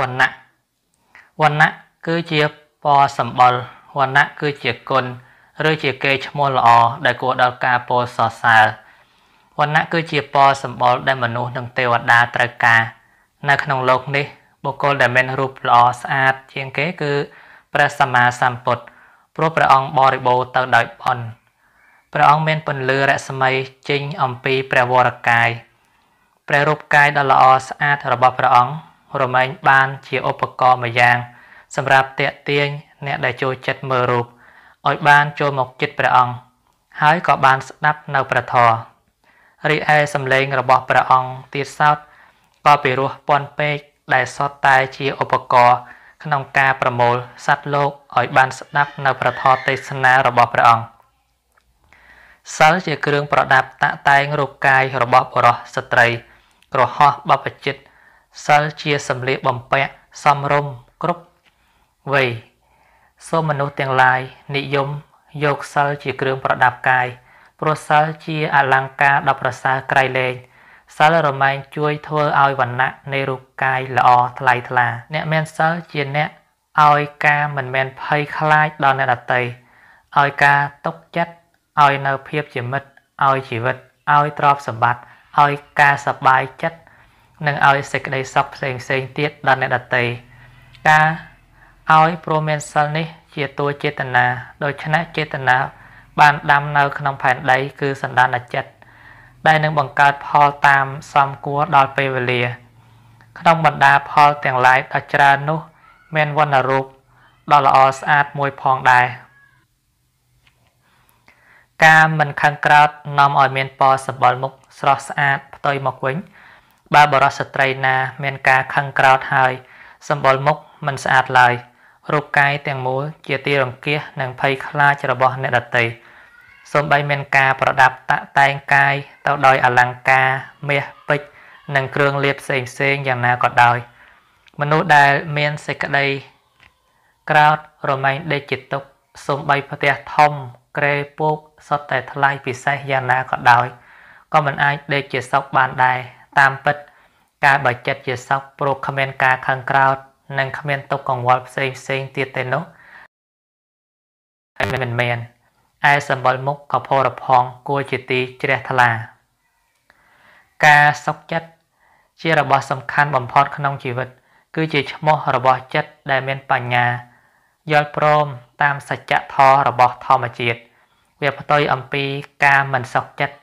វណ្ណៈវណ្ណៈគឺជាពណ៌សម្បុរវណ្ណៈគឺជាគុណឬជាកេរ្តិ៍ឈ្មោះល្អដែលគួរដល់ការពោលសរសើរវណ្ណៈគឺជាពណ៌សម្បុរដែលមនុស្សនិងទេវតាត្រូវការនៅក្នុងโลกនេះ បុគ្គលដែលមានរូបល្អស្អាត ជាងគេគឺព្រះសម្មាសម្ពុទ្ធព្រោះព្រះអង្គបរិបូរទៅដោយបុណ្យព្រះអង្គមានពន្លឺរស្មីចេញអំពី ព្រះវរកាយព្រះរូបកាយដ៏ល្អស្អាតរបស់ព្រះអង្គរមែងបាន ជាឧបករណ៍មួយយ៉ាង សម្រាប់តាក់ទាញអ្នកដែលចូលចិត្តមើលរូបឲ្យបានចូលមកជិតព្រះអង្គហើយក៏បានស្ដាប់នៅព្រះធម៌រីឯសំឡេងរបស់ព្រះអង្គទៀតសោតក៏ពិរោះពន់ពេកដែលសតតែជាឧបករណ៍ក្នុងការប្រមូលសត្វលោកឲ្យបាន ស្ដាប់ នៅព្រះធម៌ទេសនារបស់ព្រះអង្គសិលជាគ្រឿង ប្រដាប់ តាក់តែង រូបកាយរបស់បុរសស្ត្រីក្រហោះបព្វជិតសិលជាសម្លៀកបំពាក់សំរម្យគ្រប់វ័យសូមមនុស្សទាំងឡាយនិយមយកសិលជាគ្រឿងប្រដាប់កាយព្រោះសិលជាអលង្ការដ៏ប្រសើរក្រៃលែងសិលរមែងជួយ ធ្វើឲ្យវណ្ណៈនៃរូបកាយល្អថ្លៃថ្លា អ្នកមានសិលជាអ្នកឲ្យការមិនមែនភ័យខ្លាចដល់អ្នកដទៃឲ្យការទុកចិត្តឲ្យនៅភាពជាមិត្តឲ្យជីវិតឲ្យទ្រព្យសម្បត្តិឲ្យការសប្បាយចិត្តនិងឲ្យសេចក្តីសុខផ្សេងផ្សេងទៀតដល់អ្នកដទៃការឲ្យព្រមានសិលនេះ ជាតួចេតនាដូច្នេះចេតនាបានដាំនៅក្នុង ផែនដីគឺសន្តានចិត្តដែលនឹងបង្កើតផលតាម សមគួរដល់ពេលវេលា ក្នុងបណ្ដាផលទាំងឡាយដ៏ច្រើននោះ មានវណ្ណរូបដ៏ល្អស្អាតមួយផងដែរការមិនខឹងក្រោតនាំឲ្យមានពណ៌សម្បល់មុខស្រស់ស្អាតផ្ទុយមកវិញបើបរិសុទ្ធត្រីណាមានការខឹងក្រោធហើយសម្បុរមុខមិនស្អាតឡើយរូបកាយទាំងមូលជាទីរង្គៀសនិងភ័យខ្លាចរបស់អ្នកដទៃសូម្បីមានការប្រដាប់តាក់តែងកាយទៅដោយអលង្ការមាសពេជ្រនិងគ្រឿងលាបផ្សេងផ្សេងយ៉ាងណាក៏ដោយ មនុស្សដែលមានសេចក្តី ក្រោតរមែងដេកជាទុកសូម្បីផ្ទះធំក្រេពូកសុទ្ធតែថ្លៃពិសេសយ៉ាងណាក៏ដោយក៏មិនអាចដេកជាសុខបានដែរតាមពិតការបើចិត្តជាសោកព្រោះគ្មានការខឹងក្រោធនិងគ្មានទុកកង្វល់ផ្សេងផ្សេងទៀតទេនោះមិនមែនឯសម្បល់មុខកភរផង គួរជាទីជ្រះថ្លា ការសុខចិត្តជារបស់សំខាន់បំផុតក្នុងជីវិត គឺជាឈ្មោះរបស់ចិត្តដែលមានបញ្ញាយល់ព្រមតាមសច្ចធម៌របស់ធម្មជាតិវាផ្ទុយអំពីការមិនសុខចិត្ត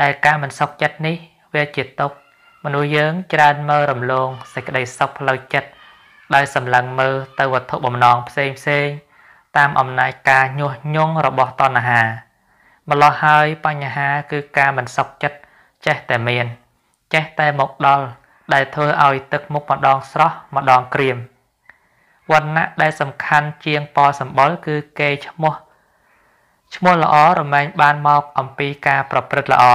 ដែលការមិនសុខចិត្តនេះវាជាទុក្ខមនុស្សយើងច្រើនមើលរំលងសេចក្តីសុខផ្លូវចិត្តដោយសម្លឹងមើលទៅវត្ថុបំណងផ្សេងផ្សេងតាមអំណាចការញុះញង់របស់តណ្ហាម្លោះហើយបញ្ហាគឺការមិនសុខចិត្តចេះតែមាន ចេះតែមកដល់ដែលធ្វើឲ្យទឹកមុខម្ដងស្រស់ម្ដងក្រៀមវណ្ណៈដែលសំខាន់ជាងពណ៌សម្បុរគឺគេឈ្មោះឈ្មោះល្អរមែងបានមកអំពីការប្រព្រឹត្តល្អ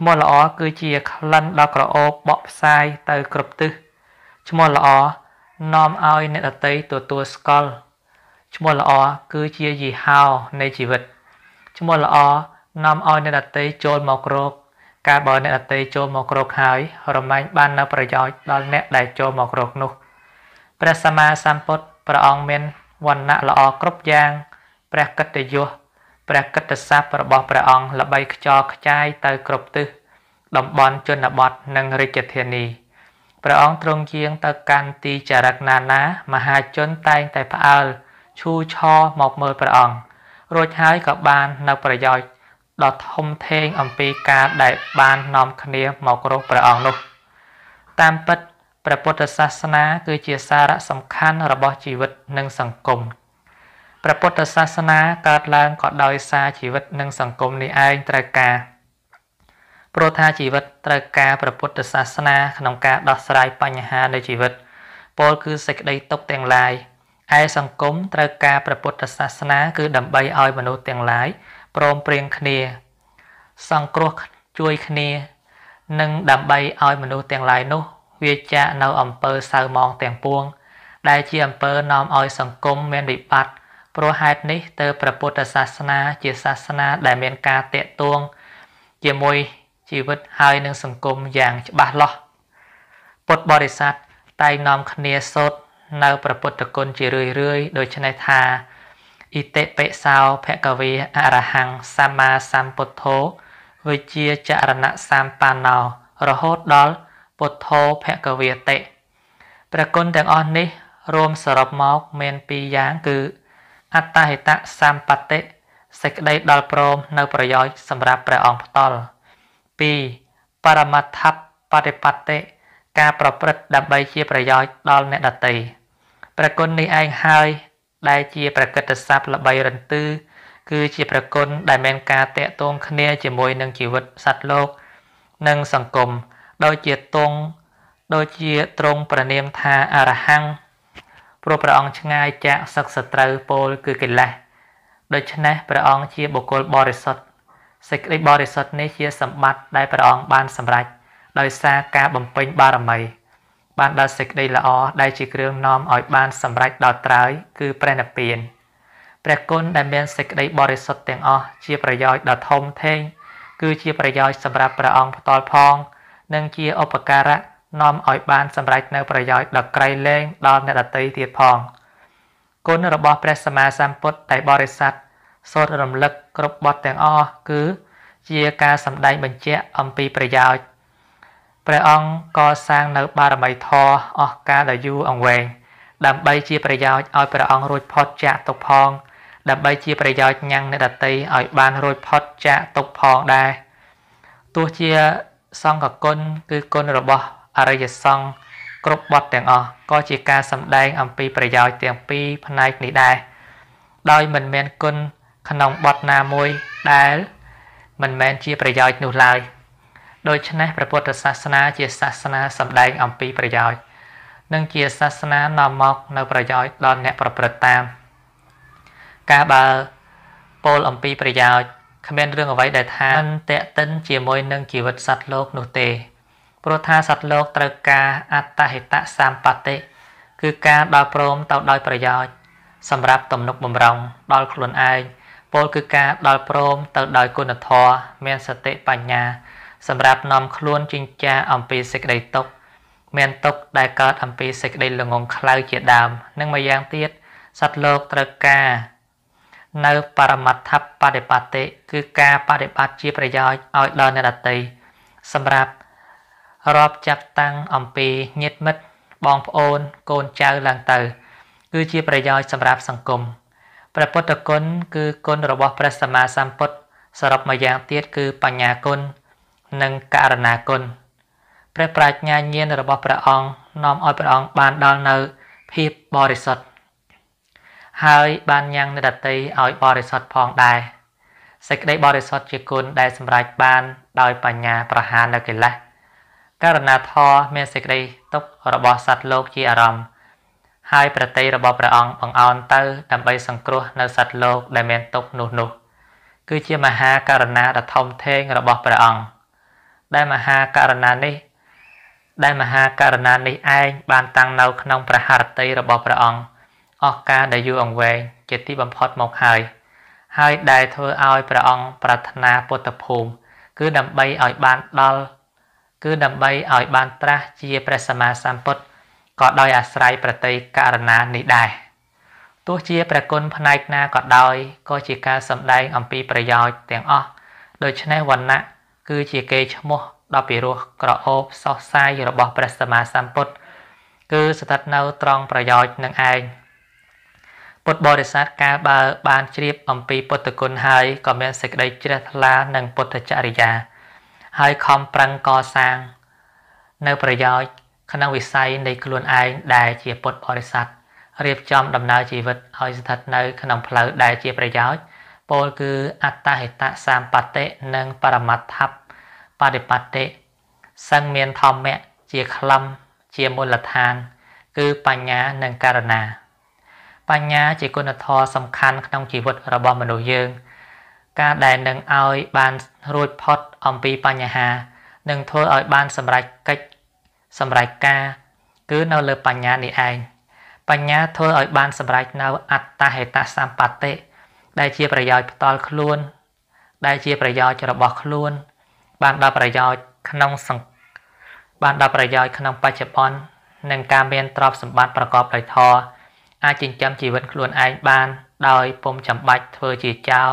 ឈ្មោះល្អគឺជាក្លិនដ៏ក្រអូបបក់ផ្សាយទៅគ្រប់ទិសឈ្មោះល្អនាំឲ្យអ្នកដតីទទួលស្គាល់ឈ្មោះល្អគឺជាយីហោនៃជីវិតឈ្មោះល្អនាំឲ្យអ្នកដតីចូលមករកកាលបើអ្នកដតីចូលមករកហើយរំលែងបាននូវប្រយោជន៍ដល់អ្នកដែលចូលមករកនោះព្រះសម្មាសម្ពុទ្ធព្រះអង្គមានវណ្ណៈល្អគ្រប់យ៉ាងព្រះកិត្តិយសព្រះកិត្តិស័ព្ទរបស់ព្រះអង្គល្បីខ្ចរខ្ចាយទៅគ្រប់ទិសតំបន់ជនបទនិងរាជធានីព្រះអង្គទ្រង់យាងទៅកាន់ទីចរិកណាណាមហាជនតែងតែផ្អើលឈូឆរមកមើលព្រះអង្គរួចហើយក៏បាននៅប្រយោជន៍ដ៏ធំធេងអំពីការដែលបាននាំគ្នាមករស់ព្រះអង្គនោះតាមពិតព្រះពុទ្ធសាសនាគឺជាសារៈសំខាន់របស់ជីវិតនិងសង្គមព្រះពុទ្ធសាសនាកើតឡើងក៏ដោយសារជីវិតនិងសង្គមនេះឯងត្រូវការព្រោះថាជីវិតត្រូវការព្រះពុទ្ធសាសនាក្នុងការដោះស្រាយបញ្ហានៃជីវិតពលគឺសេចក្តីទុកទាំងឡាយឯសង្គមត្រូវការព្រះពុទ្ធសាសនាគឺដើម្បីឲ្យមនុស្សទាំងឡាយព្រមព្រៀងគ្នា សង្គ្រោះជួយគ្នា និងដើម្បីឲ្យមនុស្សទាំងឡាយនោះវាចាកនៅអំពើសៅមងទាំងពួងដែលជាអំពើនាំឲ្យសង្គមមានវិបត្តិព្រោះហេតុនេះទើបព្រះពុទ្ធសាសនាជាសាសនាដែលមាន ការតាក់ទងជាមួយជីវិតហើយនឹងសង្គមយ៉ាងច្បាស់លាស់ពុទ្ធបរិស័ទតែងនាំគ្នាសូត្រនៅព្រះពុទ្ធគុណជារឿយរឿយដូច្នេះថាអ៊ីតិបិសោភគវេអរហង្គសម្មាសម្ពុទ្ធោវិជាចរណៈសម្បណ្ណោរហូតដល់ពុទ្ធោភគវេតិព្រះគុណទាំងអស់នេះ រួមសរុបមកមានពីរយ៉ាងគឺអត្តហេតសម្បត្តិសេចក្តីដល់ព្រមនៅប្រយោជន៍សម្រាប់ព្រះអង្គផ្ទាល់2បរមត្ថបប្រតិបត្តិការប្រព្រឹត្តដើម្បីជាប្រយោជន៍ដល់អ្នកដទៃប្រគុណនេះឯងហើយ ដែលជា ប្រកិត្តស័ព្ទល្បីរន្ទឺ គឺជាប្រគុណដែលមានការតាក់ទងគ្នាជាមួយនឹងជីវិតសត្វលោក និងសង្គមដោយជាទងដោយជាទ្រង់ប្រណាមថាអរហង្គព្រោះព្រះអង្គឆ្ងាយចាកសឹកសត្រូវពលគឺកិលេសដូច្នេះព្រះអង្គជាបុគ្គលបរិសុទ្ធសេចក្តីបរិសុទ្ធនេះជាសម្បត្តិដែលព្រះអង្គបានសម្រេចដោយសារការបំពេញបារមី បានដល់សេចក្តីល្អដែលជាគ្រឿងនាំឲ្យបានសម្រេចដល់ត្រើយគឺព្រះនិព្វានព្រះគុណដែលមានសេចក្តីបរិសុទ្ធទាំងអស់ជាប្រយោជន៍ដ៏ធំធេងគឺជាប្រយោជន៍សម្រាប់ព្រះអង្គផ្ទាល់ផង និងជាឧបការៈនាំឲ្យបានសម្រេចនៅប្រយោជន៍ដ៏ក្រៃលែងដល់អ្នកដទៃទៀតផងគុណរបស់ព្រះសម្មាសម្ពុទ្ធតែបរិស័ទសូត្ររំលឹកគ្រប់បទទាំងអស់គឺ ជាការសម្ដែងបញ្ជាក់អំពីប្រយោជន៍ព្រះអង្គកសាងនៅ បារមីធម៌អស់កាលដ៏យូរអង្វែងដើម្បីជាប្រយោជន៍ឲ្យព្រះអង្គរួចផុតចាកទុក្ខផងដើម្បីជាប្រយោជន៍ញ៉ាំងអ្នកដតីឲ្យបាន រួចផុតចាកទុក្ខផងដែរទោះជាសង្ឃគុណគឺគុណរបស់អរិយសង្ឃគ្រប់បទទាំងអស់ក៏ជាការសម្ដែងអំពីប្រយោជន៍ទាំងពីរផ្នែកនេះដែរដោយមិនមានគុណក្នុងបទណាមួយដែល មិនមែនជាប្រយោជន៍នោះឡើយដូច្នេះព្រះពុទ្ធសាសនាជាសាសនា សម្ដែងអំពីប្រយោជន៍និងជាសាសនានាំមកនៅប្រយោជន៍ដល់អ្នកប្រព្រឹត្តតាមការបើពោលអំពីប្រយោជន៍គ្មានរឿងអ្វីដែលថាតេតិនជាមួយនឹងជីវិតសត្វលោកនោះទេព្រោះថាសត្វលោកត្រូវការអត្តហេតសម្បត្តិគឺការដល់ព្រមទៅដោយប្រយោជន៍សម្រាប់ទំនុកបំរុងដល់ខ្លួនឯងពលគឺការដល់ព្រមទៅដោយគុណធម៌មានសតិបញ្ញា សម្រាប់នាំខ្លួនចិញ្ចាអំពីសេចក្តីទុក្ខមានទុក្ខដែលកើតអំពីសេចក្តីល្ងងខ្លៅជាដើមនិងមួយយ៉ាងទៀតសត្វលោកត្រូវការនៅបរមត្ថបដិបត្តិគឺការបដិបត្តិជាប្រយោជន៍ឲ្យដល់អ្នកដទៃសម្រាប់រាប់ចាប់តាំងអំពីញាតិមិត្តបងប្អូន កូនចៅឡើងទៅ គឺជាប្រយោជន៍សម្រាប់សង្គមព្រះពុទ្ធគុណគឺគុណរបស់ព្រះសម្មាសម្ពុទ្ធសរុបមកយ៉ាងទៀតគឺបញ្ញាគុណនិងករណាគុណព្រះប្រាជ្ញាញាណរបស់ព្រះអង្គនាំឲ្យព្រះអង្គបានដល់នៅភាពបរិសុទ្ធហើយបានញ៉ាំងនៅដតីឲ្យបរិសុទ្ធផងដែរសេចក្តីបរិសុទ្ធជាគុណដែលសម្រេចបានដោយ បញ្ញាប្រហារនៅកិលេសករណាធម៌មានសេចក្តីទុករបស់សត្វលោកជាអារម្មណ៍ហើយប្រតិយរបស់ព្រះអង្គបង្អោនទៅ ដើម្បីសង្គ្រោះនៅសត្វលោកដែលមានទុកនោះនោះគឺជាមហាករណាដ៏ធំធេងរបស់ព្រះអង្គដែលមហាករណានេះដែលមហាករណានេះឯងបានតាំងនៅក្នុងព្រះハរតីរបស់ព្រះអង្គអស់ការដែលយូរអង្វែងជាទីបំផុតមកហើយហើយដែលធ្វើឲ្យព្រះអង្គប្រាថ្នាពុទ្ធភូមិគឺដើម្បីឲ្យបានដល់គឺដើម្បីឲ្យបានត្រាស់ជាព្រះសម្មាសម្ពុទ្ធក៏ដោយអាស្រ័យប្រតិករណានេះដែរទោះជាព្រះគុណផ្នែកណាក៏ដោយក៏ជាការសម្ដែង អំពីប្រយោជន៍ទាំងអស់ដូច្នេះវណ្ណៈគឺជាគេឈ្មោះដ៏ពិរោះក្រអូបសោះសាយរបស់ព្រះសម្មាសម្ពុទ្ធគឺ ស្ថិតនៅត្រង់ប្រយោជន៍នឹងឯងពុទ្ធបរិស័ទកាលបើបានជ្រាប អំពីពុទ្ធគុណហើយក៏មានសេចក្តីជ្រះថ្លានឹងពុទ្ធចរិយាហើយខំប្រឹងកសាង នៅប្រយោជន៍ក្នុងវិស័យនៃខ្លួនឯងដែលជាពុទ្ធបរិស័ទរៀបចំដំណើរជីវិតឲ្យស្ថិតនៅក្នុងផ្លូវដែលជាប្រយោជន៍ពោលគឺអត្តហេតសម្បត្តិនិង បរមត្ថបបដិបត្តិសឹងមានធម្មៈជាក្លំជាមូលដ្ឋាន គឺបញ្ញានិងករណា បញ្ញាជាគុណធម៌សំខាន់ក្នុងជីវិតរបស់មនុស្សយើង។ការដែលនឹងឲ្យបានរួចផុតអំពីបញ្ហានឹងធ្វើឲ្យបានសម្រេចកិច្ចសម្រេចការគឺនៅលើបញ្ញានេះឯងបញ្ញាធ្វើឲ្យបានសម្រេចនៅអត្តហេតសម្បត្តិដែលជាប្រយោជន៍ផ្ទាល់ខ្លួន ដែលជាប្រយោជន៍របស់ខ្លួន បានដល់ប្រយោជន៍ក្នុងសង្គមបានដល់ប្រយោជន៍ក្នុងបច្ចុប្បន្ននិងការមានទ្រព្យសម្បត្តិប្រកបដោយធម៌អាចចិញ្ចឹមជីវិតខ្លួនឯងបាន ដោយពុំចាំបាច់ធ្វើជាចោរ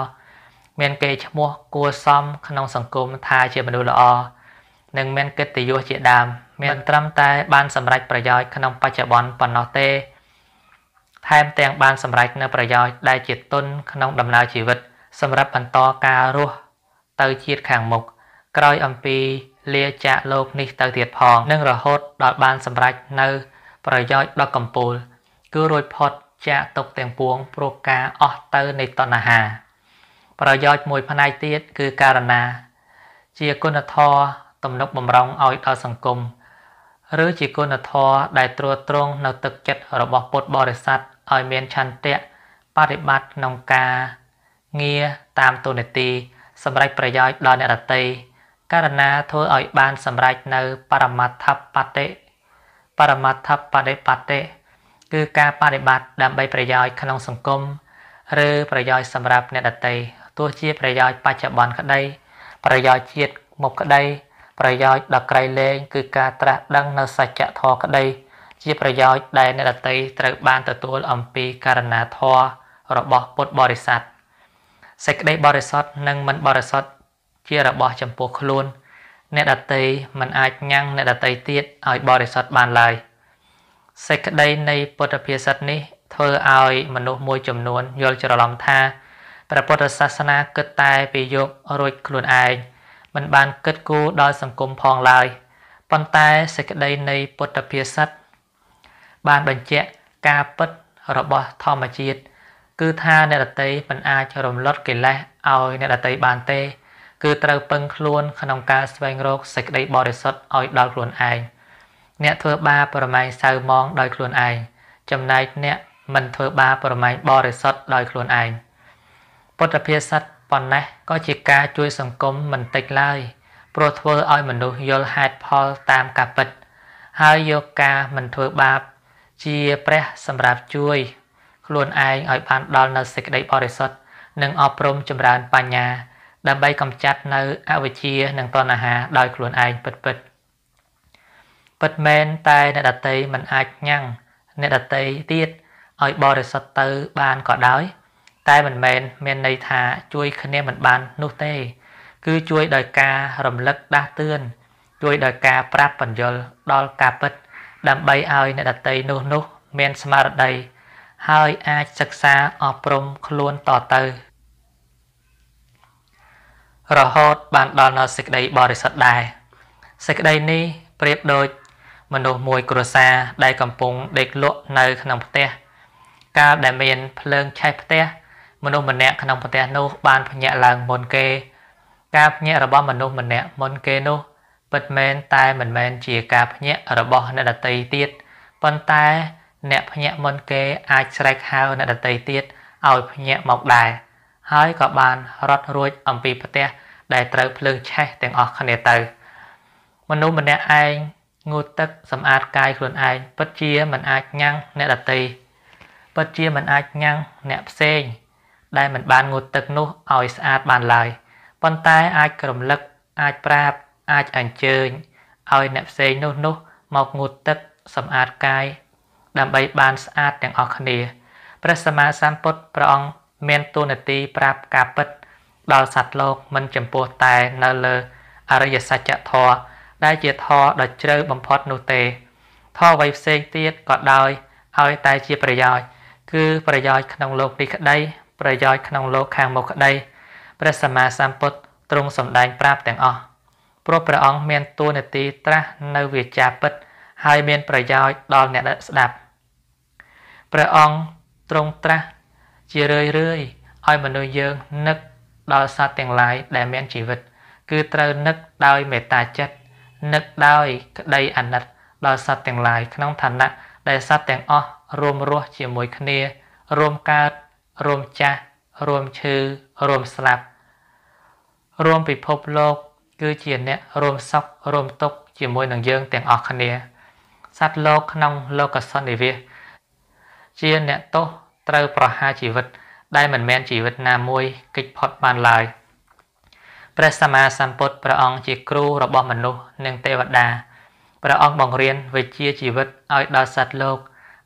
មានកេរ្តិ៍ឈ្មោះគួរសមក្នុងសង្គមថាជាមនុស្សល្អនិងមានកិត្តិយសជាដើមមានត្រឹមតែ បានសម្រេចប្រយោជន៍ក្នុងបច្ចុប្បន្នប៉ុណ្ណោះទេថែមទាំងបានសម្រេចនៅប្រយោជន៍ដែលជាទុនក្នុងដំណើរជីវិត សម្រាប់បន្តការរស់ទៅជាតិខាងមុខក្រោយអំពីលាចាកលោកនេះទៅទៀតផងនិងរហូតដល់បានសម្រេចនៅប្រយោជន៍ដល់កម្ពុជាគឺរួចផុតចាកទុកទាំងពួងព្រោះការអស់ទៅ នៃតណ្ហាប្រយោជន៍មួយផ្នែកទៀតគឺករណាជាគុណធម៌ទំនុកបំរុងឲ្យដល់សង្គមឬជាគុណធម៌ដែលត្រួតត្រងនៅទឹកចិត្តរបស់ពុទ្ធបរិស័ទឲ្យមានឆន្ទៈបប្រតិបត្តិក្នុងការងារតាមទូនាទីសម្រាប់ប្រយោជន៍ដល់អ្នកដទៃករណាធ្វើឲ្យបានសម្រេចនៅបរមត្ថបតិបរមត្ថបដិបតិគឺការបប្រតិបត្តិដើម្បីប្រយោជន៍ក្នុងសង្គមឬប្រយោជន៍សម្រាប់អ្នកដទៃទោះជាប្រយោជន៍បច្ចុប្បន្នក្តី ប្រយោជន៍ជាតិមុខក្តីប្រយោជន៍ដល់ក្រៃលែងគឺការត្រាស់ដឹងនៅសច្ចធម៌ក្តីជាប្រយោជន៍ដែលអ្នកដតីត្រូវបានទទួលអំពីករណីធម៌របស់ពុទ្ធបរិស័ទសេចក្តីបរិសុទ្ធនិងមិនបរិសុទ្ធជារបស់ចំពោះខ្លួន អ្នកដតីមិនអាចញ៉ាំងអ្នកដតីទៀតឲ្យបរិសុទ្ធបានឡើយសេចក្តីនៃពុទ្ធភាសិតនេះធ្វើឲ្យមនុស្សមួយចំនួនយល់ច្រឡំថាព្រះពុទ្ធសាសនាគិតតែពីយករួចខ្លួនឯងមិនបានគិតគូរដល់សង្គមផងឡើយប៉ុន្តែសេចក្តីនៃពុទ្ធភាសិត បានបញ្ជាក់ការពិតរបស់ធម្មជាតិគឺថាអ្នកដតីមិនអាចរំលត់កិលេសឲ្យអ្នកដតីបានទេ គឺត្រូវពឹងខ្លួនក្នុងការស្វែងរកសេចក្តីបរិសុទ្ធឲ្យដល់ខ្លួនឯងអ្នកធ្វើបាបប្រម៉ៃសៅមងដោយខ្លួនឯងចំណែកអ្នកមិនធ្វើបាបប្រម៉ៃបរិសុទ្ធដោយខ្លួនឯងពុទ្ធភាសិតប៉ុណ្ណេះក៏ជាការជួយសង្គមមិនតិចឡើយព្រោះធ្វើឲ្យមនុស្សយល់ហេតុផលតាមការពិត ហើយយកការមិនធ្វើបាប ជាព្រះ សម្រាប់ជួយខ្លួនឯងឲ្យ បានដល់នៅសេចក្តីបរិសុទ្ធនិងអប់រំចម្រើនបញ្ញា ដើម្បីកម្ចាត់នៅអវិជ្ជានិងតណ្ហាដោយខ្លួនឯងពិតពិតពិតមែនតែអ្នកដតីមិនអាចញ៉ាំងអ្នកដតីទៀតឲ្យបរិសុទ្ធទៅ បានក៏ដោយតែមិនមែនមានន័យថា ជួយគ្នាមិនបាននោះទេ គឺជួយ ដោយការរំលឹកដាស់តឿនជួយ ដោយការប្រាប់បញ្យលដល់ការពិតដើម្បីឲ្យអ្នកដតីនោះនោះ មានស្មារតីហើយអាចសិក្សាអប់រំខ្លួនតទៅ រហូតបាន ដល់នៅសេចក្តីបរិសុទ្ធដែរសេចក្តីនេះប្រៀបដូច មនុស្សមួយគ្រួសារដែលកំពុងដេកលក់ នៅក្នុងផ្ទះកាលដែលមានភ្លើងឆេះផ្ទះមនុស្សម្នាក់ក្នុងប្រទេសនោះ បានភញាក់ឡើងមុនគេ ការភញាក់របស់មនុស្សម្នាក់មុនគេនោះពិតមែនតែ មិនមែនជាការភញាក់របស់អ្នកដតីទៀតប៉ុន្តែ អ្នកភញាក់មុនគេអាចស្រែកហៅអ្នកដតីទៀតឲ្យភញាក់មកដែរហើយក៏បានរត់រួចអំពីប្រទេសដែលត្រូវភ្លើងឆេះទាំងអស់គ្នាទៅមនុស្សម្នាក់ឯងងូតទឹកសម្អាតកាយខ្លួនឯងពិតជាមិនអាចញ៉ាំងអ្នកដតីពិតជាមិនអាចញ៉ាំងអ្នកផ្សេងដែលមិនបានងូតទឹកនោះឲ្យស្អាតបានឡើយប៉ុន្តែ អាចក្រំលឹកអាចប្រាប់អាចអញ្ជើញឲ្យអ្នកផ្សេងនោះនោះមកងូតទឹកសម្អាតកាយ ដើម្បីបានស្អាតទាំងអស់គ្នាព្រះសម្មាសម្ពុទ្ធព្រះអង្គមានទូនាទីប្រាប់ការពិតដល់សត្វលោកមិនចំពោះតែនៅលើអរិយសច្ចធម៌ដែលជាធម៌ដ៏ជ្រៅបំផុតនោះទេធម៌អ្វីផ្សេងទៀតក៏ដោយឲ្យតែជាប្រយោជន៍គឺប្រយោជន៍ក្នុងលោកនេះក្តីប្រយោជន៍ក្នុងលោកខាងមុខក្តីព្រះសម្មាសម្ពុទ្ធទ្រង់សម្ដែង ប្រាប់ទាំងអស់ព្រោះព្រះអង្គមានតួនាទីត្រាស់នៅវាចាពិតហើយមាន ប្រយោជន៍ដល់អ្នកស្ដាប់ព្រះអង្គទ្រង់ត្រាស់ជារឿយរឿយឲ្យមនុស្សយើងនឹកដល់សត្វទាំងឡាយដែលមានជីវិត គឺត្រូវនឹកដោយមេត្តាចិត្តនឹកដោយក្តីអាណិតដល់សត្វទាំងឡាយក្នុងឋានៈដែលសត្វទាំងអស់រួមរស់ជាមួយគ្នា រួមកើតរួមចាស់រួមឈឺរួមស្លាប់រួមពិភពលោក គឺជាអ្នករួមសុខរួមទុក្ខជាមួយនឹងយើងទាំងអស់គ្នាសត្វលោកក្នុង លោកសន្និវាសជាអ្នកទោសត្រូវប្រហារជីវិតដែលមិនមែនជីវិតណាមួយគេចផុតបានឡើយព្រះសម្មាសម្ពុទ្ធព្រះអង្គជាគ្រូរបស់មនុស្សនិងទេវតាព្រះអង្គបង្រៀនវិជ្ជាជីវិតឲ្យដល់សត្វលោក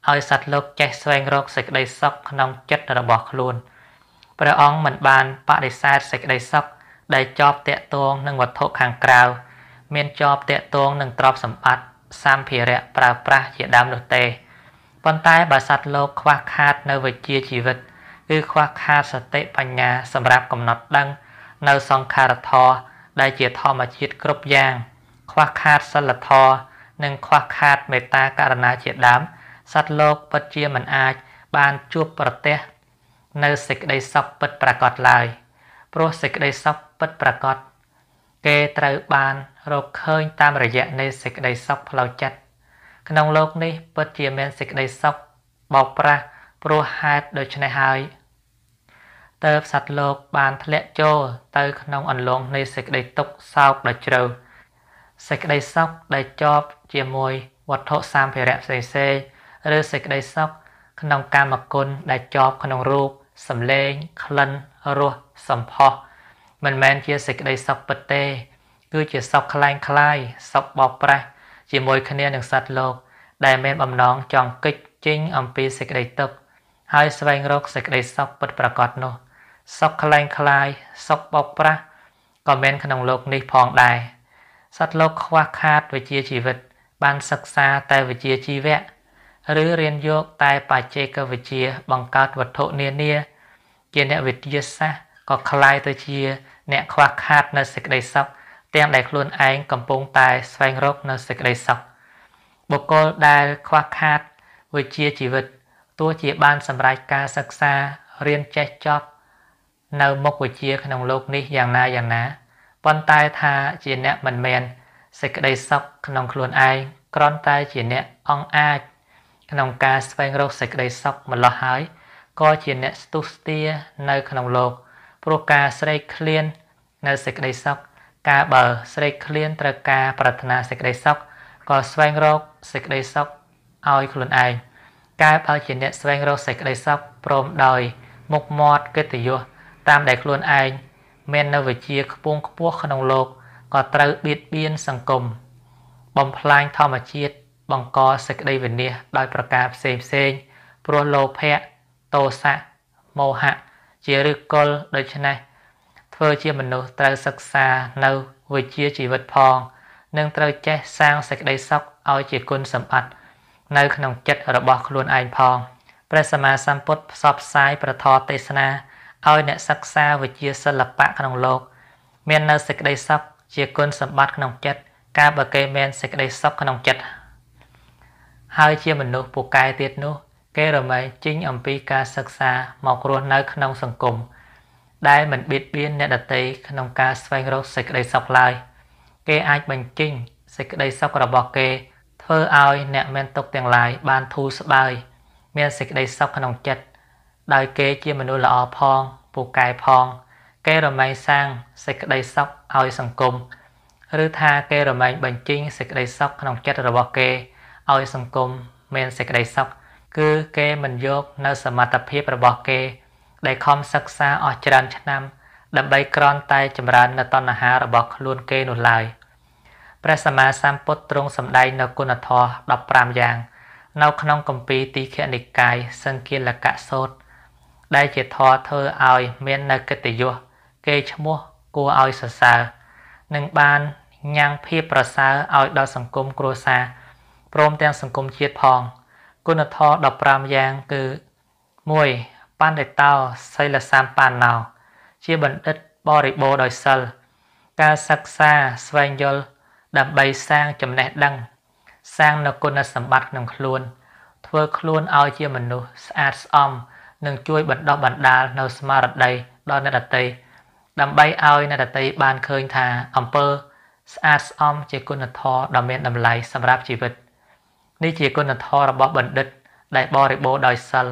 ឲ្យសត្វលោកចេះស្វែងរកសេចក្តីសុខក្នុងចិត្តរបស់ខ្លួនព្រះអង្គមិនបានបដិសេធសេចក្តីសុខដែលជាប់តាក់ទងនឹងវត្ថុខាងក្រៅមានជាប់តាក់ទងនឹងទ្រព្យសម្បត្តិសម្ភារៈប្រើប្រាស់ជាដើមនោះទេប៉ុន្តែបើសត្វលោកខ្វះខាតនៅវិជ្ជាជីវិតគឺខ្វះខាតសតិបញ្ញាសម្រាប់កំណត់ដឹង នៅសង្ខារធរដែលជាធម្មជាតិគ្រប់យ៉ាងខ្វះខាតសិលធម៌និង ខ្វះខាតមេត្តាករណាជាដើមសត្វលោកពិតជាមិនអាច បានជួបប្រទះនៅសេចក្តីសុខពិតប្រាកដឡើយព្រោះសេចក្តីសុខពិតប្រាកដគេត្រូវបានរកឃើញ តាមរយៈនៃសេចក្តីសុខផ្លូវចិត្តក្នុងលោកនេះពិតជាមានសេចក្តីសុខបោកប្រាស់ព្រោះហេតុដូច្នេះហើយតើសត្វលោក បានធ្លាក់ចូលទៅ ក្នុងអន្លង់នៃសេចក្តីទុក្ខសោកដ៏ជ្រៅសេចក្តីសុខដែលជាប់ជាមួយវត្ថុសម្ភារៈផ្សេងៗឬសេចក្តីសុខក្នុងកាមគុណដែលជាប់ក្នុងរូបសម្លេងក្លិន រសសម្ផស្សមិនមែនជាសេចក្តីសុខពិតទេគឺជាសុខคล้ายคล้ายសុខបោកប្រាស់ជាមួយគ្នានឹងសត្វលោកដែលមានបំណងចង់គេចចេញអំពីសេចក្តីទុក្ខហើយ ស្វែងរកសេចក្តីសុខពិតប្រាកដនោះសុខคล้ายคล้ายសុខបោកប្រាស់ក៏មានក្នុងលោកនេះផងដែរសត្វលោកខ្វះខាតវិជ្ជាជីវិត បានសិក្សា តែវិជ្ជាជីវៈឬរៀនយកតែបច្ចេកវិទ្យាបង្កើតវត្ថុនានា ជាអ្នកវិទ្យាសាស្ត្រក៏คล้ายទៅជា អ្នកខ្វះខាតនៅសេចក្តីសុខទាំងដែលខ្លួនឯងកំពុងតែស្វែងរកនៅសេចក្តីសុខបុគ្គលដែលខ្វះខាតវិជ្ជាជីវិតទោះជាបានសម្រេចការសិក្សារៀនចេះចប់នៅមុខវិជ្ជាក្នុងโลกនេះយ៉ាងណាយ៉ាងណាប៉ុន្តែថាជាអ្នកមិនមែនសេចក្តីសុខក្នុងខ្លួនឯងគ្រាន់តែជាអ្នកអង្អាចក្នុងការស្វែងរកសេចក្តីសុខម្ល៉េះហើយក៏ជាអ្នកស្ទុះស្ទានៅក្នុងលោកព្រោះការស្រេកឃ្លាន នៅសេចក្តីសុខការបើស្រេកឃ្លានត្រូវការ ប្រាថ្នាសេចក្តីសុខក៏ស្វែងរកសេចក្តីសុខឲ្យខ្លួនឯងការបើជាអ្នកស្វែងរកសេចក្តីសុខព្រមដោយមុខមាត់កិត្តិយសតាមដែលខ្លួនឯងមាននៅវិជាខ្ពងខ្ពស់ក្នុងលោកក៏ត្រូវបៀតបៀនសង្គមបំផ្លាញធម្មជាតិបង្កសេចក្តីវិនាសដោយប្រការផ្សេងផ្សេងព្រោះលោភៈទោសៈមោហៈជាឫសគល់ដូច្នេះធ្វើជាមនុស្សត្រូវសិក្សានៅវិជ្ជាជីវិតផង និងត្រូវចេះសាងសេចក្តីសុខឲ្យជាគុណសម្បត្តិនៅក្នុងចិត្តរបស់ខ្លួនឯងផងព្រះសម្មាសម្ពុទ្ធផ្សព្វផ្សាយ ប្រធរទេសនាឲ្យអ្នកសិក្សាវិជ្ជាសិល្បៈក្នុងលោកមាននៅសេចក្តីសុខជាគុណសម្បត្តិក្នុងចិត្តការបកេរមានសេចក្តីសុខក្នុងចិត្តហើយជាមនុស្សពូកែទៀតនោះគេរមែងជិញអំពីការសិក្សាមករស់នៅក្នុងសង្គមដែលមិនបៀតបៀនអ្នកដទៃក្នុងការស្វែងរកសេចក្តីសុខឡើយគេអាចបញ្ចេញសេចក្តីសុខរបស់គេធ្វើឲ្យអ្នកមានទុកទាំងឡាយបានធូរស្បើយមានសេចក្តីសុខក្នុងចិត្តដោយគេជាមនុស្សល្អផងពូកែផង គេរមែងសាងសេចក្តីសុខឲ្យសង្គមឬថាគេរមែងបញ្ចេញសេចក្តីសុខក្នុងចិត្តរបស់គេឲ្យសង្គមមានសេចក្តីសុខគឺគេមិនយកនៅសមត្ថភាពរបស់គេ ដែលខំសិក្សាអស់ច្រើន ឆ្នាំ ដើម្បីក្រន់តែចម្រើន នៅតណ្ហារបស់ខ្លួនគេនោះឡើយព្រះសម្មាសម្ពុទ្ធទ្រង់សម្ដែងនៅគុណធម៌15យ៉ាង នៅក្នុងគម្ពីរទីខនិកាយសង្គាលកៈសូត្រដែលជាធម៌ធ្វើឲ្យមាននៅកិត្តិយសគេឈ្មោះគួរឲ្យសរសើរនិងបានញ៉ាំងភាពប្រសើរឲ្យដល់សង្គមគ្រួសារព្រមទាំងសង្គមជាតិផងគុណធម៌15យ៉ាងគឺ1បណ្ឌិតោសីលសាមបានណោជាបណ្ឌិតបរិបូរដោយសិលការសិក្សាស្វែងយល់ដើម្បីសាងចំណេះដឹង សាងនូវគុណសម្បត្តិក្នុងខ្លួន ធ្វើខ្លួនឲ្យជាមនុស្សស្អាតស្អំនិងជួយបណ្ដុះបណ្ដាលនៅស្មារតីដល់អ្នកដទៃដើម្បីឲ្យអ្នកដទៃបានឃើញថាអំពើស្អាតស្អំជាគុណធម៌ដ៏មានតម្លៃសម្រាប់ជីវិត។នេះជាគុណធម៌របស់បណ្ឌិត ដែលបរិបូរដោយសិល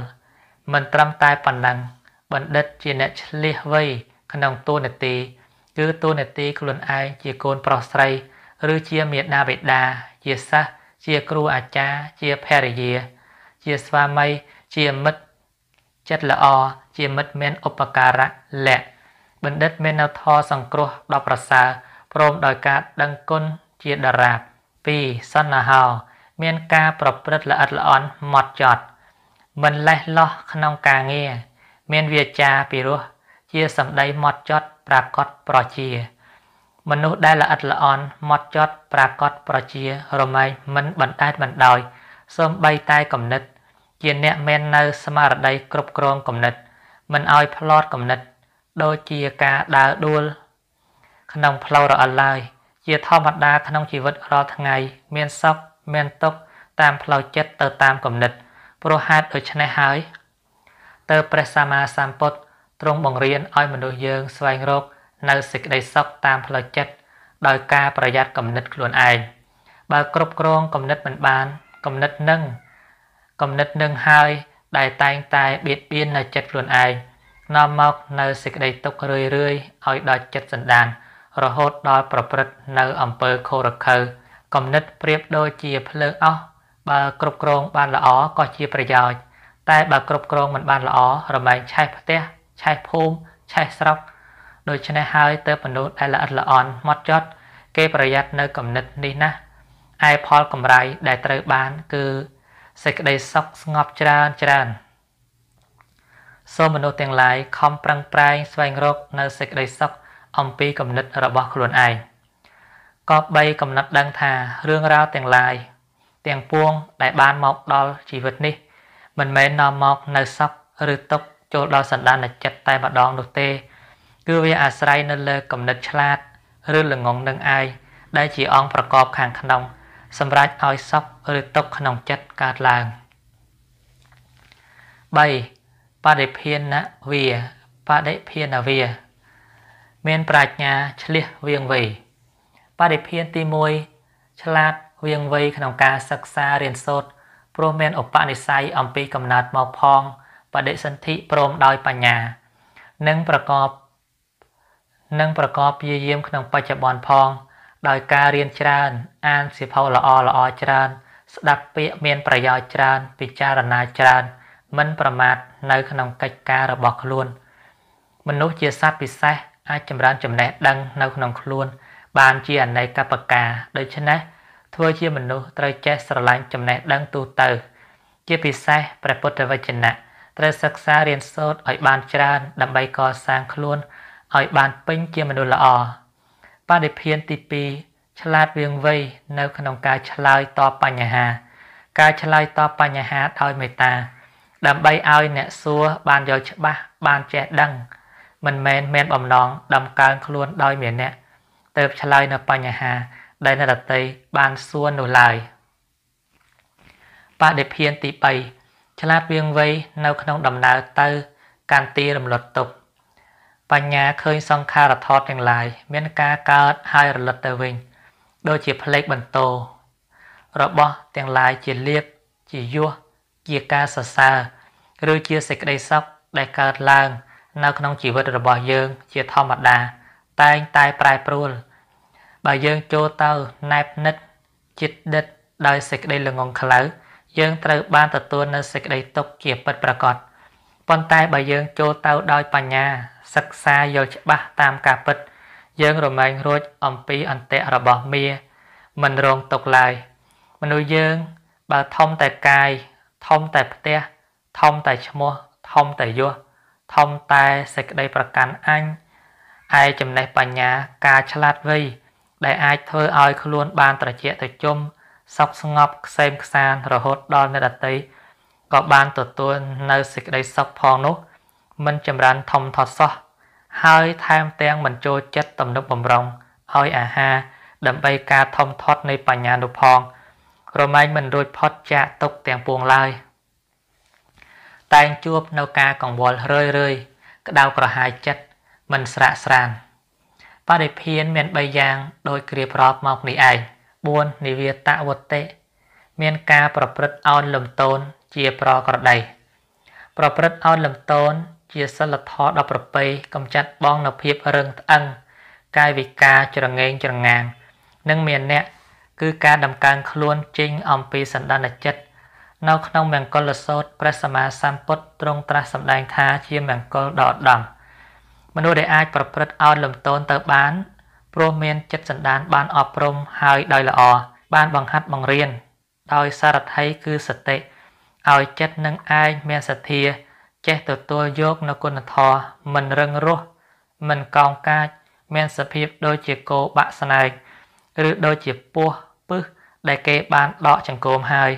មិនត្រឹមតែប៉ុណ្ណឹងបណ្ឌិតជាអ្នកឆ្លៀសវៃក្នុងតួនាទីគឺតួនាទីខ្លួនឯងជាកូនប្រុសស្រី ឬជាមាតាបិតាជាសិស្សជាគ្រូអាចារ្យជាភរិយា ជាស្វាមីជាមិត្តចិត្តល្អជាមិត្តមានឧបការៈលក្ខបណ្ឌិតមាននៅធរសង្គ្រោះដល់ប្រសើរព្រមដោយការដឹងគុណជាដរាប2សន្នហោមានការប្រព្រឹត្តល្អិតល្អន់ຫມត់ចត់មិនលេះលោះក្នុងការងារមានវាចាពីរោះជាសម្ដីຫມត់ចត់ប្រាកដប្រជា មនុស្សដែលល្អិតល្អន់ຫມត់ចត់ ប្រាកដប្រជា រមែងមិនបណ្ដែតបណ្ដោយសូម្បីតែគំនិត ជាអ្នកមាននៅស្មារតីគ្រប់គ្រងគំនិត មិនឲ្យផ្លត់គំនិត ដូចជាការដើរដួល ក្នុងផ្លូវរអិលឡើយជាធម្មតាក្នុងជីវិតរាល់ថ្ងៃមានសុខមានទុកតាមផ្លូវចិត្តទៅតាមគំនិតព្រោះហេតុដូច្នេះហើយតើព្រះសម្មាសម្ពុទ្ធទ្រង់បង្រៀនឲ្យមនុស្សយើងស្វែងរក នៅសេចក្តីសុខតាមផ្លូវចិត្តដោយការប្រយ័ត្នគំនិតខ្លួនឯងបើគ្រប់គ្រងគំនិតមិនបានគំនិតនឹងគំនិតនឹងហើយដែលតែងតែបៀតបៀននៅចិត្តខ្លួនឯងនាំមកនៅសេចក្តីទុក្ខរឿយរឿយឲ្យដល់ចិត្តសន្តាន រហូតដល់ប្រព្រឹត្តនៅអំពើខុសរខើកំណត់ប្រៀបដូចជាភ្លើងអស់បើគ្រប់គ្រងបានល្អក៏ជាប្រយោជន៍តែបើគ្រប់គ្រងមិនបានល្អរមែងឆេះផ្ទះឆេះភូមិឆេះស្រុកដូច្នេះហើយទៅមនុស្សដែលល្អិតល្អន់ម៉ត់ចត់គេប្រយ័ត្ននៅគំនិតនេះណាឯផលកម្រៃដែលត្រូវបានគឺសេចក្តីសុខស្ងប់ច្រើនច្រើនសូមមនុស្សទាំងឡាយខំប្រឹងប្រែងស្វែងរកនៅសេចក្តីសុខអំពីគំនិតរបស់ខ្លួនឯង។កប3កំណត់ដឹងថារឿងរ៉ាវទាំងឡាយទាំងពួង ដែលបានមកដល់ជីវិតនេះ មិនមែននាំមក នៅសពឬទុកចូលដល់សន្តានចិត្តតែម្ដងនោះទេ គឺវាអាស្រ័យនៅលើកំណត់ឆ្លាត ឬល្ងងនឹងឯងដែលជាអង្គប្រកបខាងក្នុងសម្រាប់ឲ្យសពឬទុកក្នុងចិត្តកើតឡើង3បដិភានវាបដិភានវាមាន ប្រាជ្ញាឆ្លៀសវៀងវេយបរិភានទី1ឆ្លាតវៀងវៃក្នុងការសិក្សារៀនសូត្រព្រោះមានឧបនិស្ស័យអំពីកំណត់មកផងបដិសន្ធិព្រមដោយបញ្ញានិងប្រកប និងប្រកបព្យាយាមក្នុងបច្ចុប្បន្នផង ដោយការរៀនច្រើនអានសៀវភៅល្អល្អច្រើនស្ដាប់ពាក្យមានប្រយោជន៍ច្រើនពិចារណាច្រើនមិនប្រមាថនៅក្នុងកិច្ចការរបស់ខ្លួន មនុស្សជាសត្វពិសេសអាចចម្រើនចំណេះដឹងនៅក្នុងខ្លួនបានជាអនេកបកាដូច្នេះធ្វើជាមនុស្សត្រូវចេះស្រឡាញ់ចំណេះដឹងទូទៅ ជាពិសេសព្រះពុទ្ធវចនៈត្រូវសិក្សារៀនសូត្រឲ្យបានច្រើនដើម្បីកសាងខ្លួនឲ្យបានពេញជាមនុស្សល្អបរិភានទី2ឆ្លាតវៀងវៃនៅក្នុងការឆ្លើយតបបញ្ហា ការឆ្លើយតបបញ្ហាដោយមេត្តា ដើម្បីឲ្យអ្នកសួរបានយល់ច្បាស់បានចេះដឹង មិនមែនមានបំណងដំកើងខ្លួនដោយមានអ្នកទៅឆ្លើយនៅបញ្ហា ដែលអ្នកដតីបានសួរនោះឡើយបដិភានទី3ឆ្លាតវៀងវៃនៅក្នុងដំណើរទៅកាន់ទីរំលត់ទុក បញ្ញាឃើញសង្ខារធម៌ទាំងឡាយមានការកើតហើយរលត់ទៅវិញដូចជាផ្លេកបន្ទោរបស់ទាំងឡាយជាលៀបជាយោះជាការសរសើរឬជាសេចក្តីសុខដែលកើតឡើង នៅក្នុងជីវិតរបស់យើងជាធម្មតាតែងតែប្រែប្រួលបើយើងចូលទៅណែបនិតចិត្តដិតដោយសេចក្តីល្ងងខ្លៅយើងត្រូវបានទទួលនៅសេចក្តីទុកជាពិតប្រាកដប៉ុន្តែបើយើងចូលទៅដោយបញ្ញា សិក្សាយល់ច្បាស់តាមការពិត យើងរមែងរួចអំពីអន្តៈរបស់មាមិនរងទុកឡើយមនុស្សយើង បើធំតែកាយធំតែផ្ទះធំតែឈ្មោះធំតែយសធំតែសេចក្តីប្រកាន់អញឯចំណេះបញ្ញាការឆ្លាតវៃដែលអាចធ្វើឲ្យខ្លួនបានត្រជាក់ត្រជុំសុខស្ងប់ខ្សែមខ្សានរហូតដល់អ្នកដតីក៏បានទទួលនៅសេចក្តីសុខផងនោះមិនចម្រើនធំថត់សោះហើយថែមទាំងមិនចូលចិត្តទំនុកបំរុងឲ្យអាហារដើម្បីការធំថត់នៃបញ្ញានោះផងរមែងមិនរួចផុតចាកទុកទាំងពួងឡើយតែងជួបនៅការកង្វល់រឿយរឿយក្តៅក្រហាយចិត្តមិនស្រាក់ស្រាន្តបរិភានមាន3យ៉ាងដោយគ្រាប្របមកនេះឯង4និវេតវតិមានការប្រព្រឹត្តអោនលំទោនជាប្រក្រតីប្រព្រឹត្តអោនលំទោនជាសិលធម៌ដល់ប្រពៃកំចាត់បង នៅភាពរឹងត្អឹង កាយវិការច្រងែងច្រងាងនិងមានអ្នកគឺ ការដំកើងខ្លួនចេញអំពីសន្តានចិត្តនៅក្នុងមង្គលសោតព្រះសម្មាសម្ពុទ្ធទ្រង់ត្រាស់សម្ដែងថាជាមង្គលដ៏ឧត្តម។មនុស្សដែលអាចប្រព្រឹត្តឲ្យលំទោនទៅបាន ព្រោះមានចិត្តសន្តានបានអប់រំហើយដោយល្អបានបង្ហាត់បង្រៀនដោយសារថីគឺសតិឲ្យចិត្តនឹងឯងមានសទ្ធាចេះទទួលយកនូវគុណធម៌មិនរឹងរូសមិនកោងកាចមានសភាពដូចជាគោបាក់ស្នែកឬដូចជាពស់ពឹសដែលគេបានដកចង្គមហើយ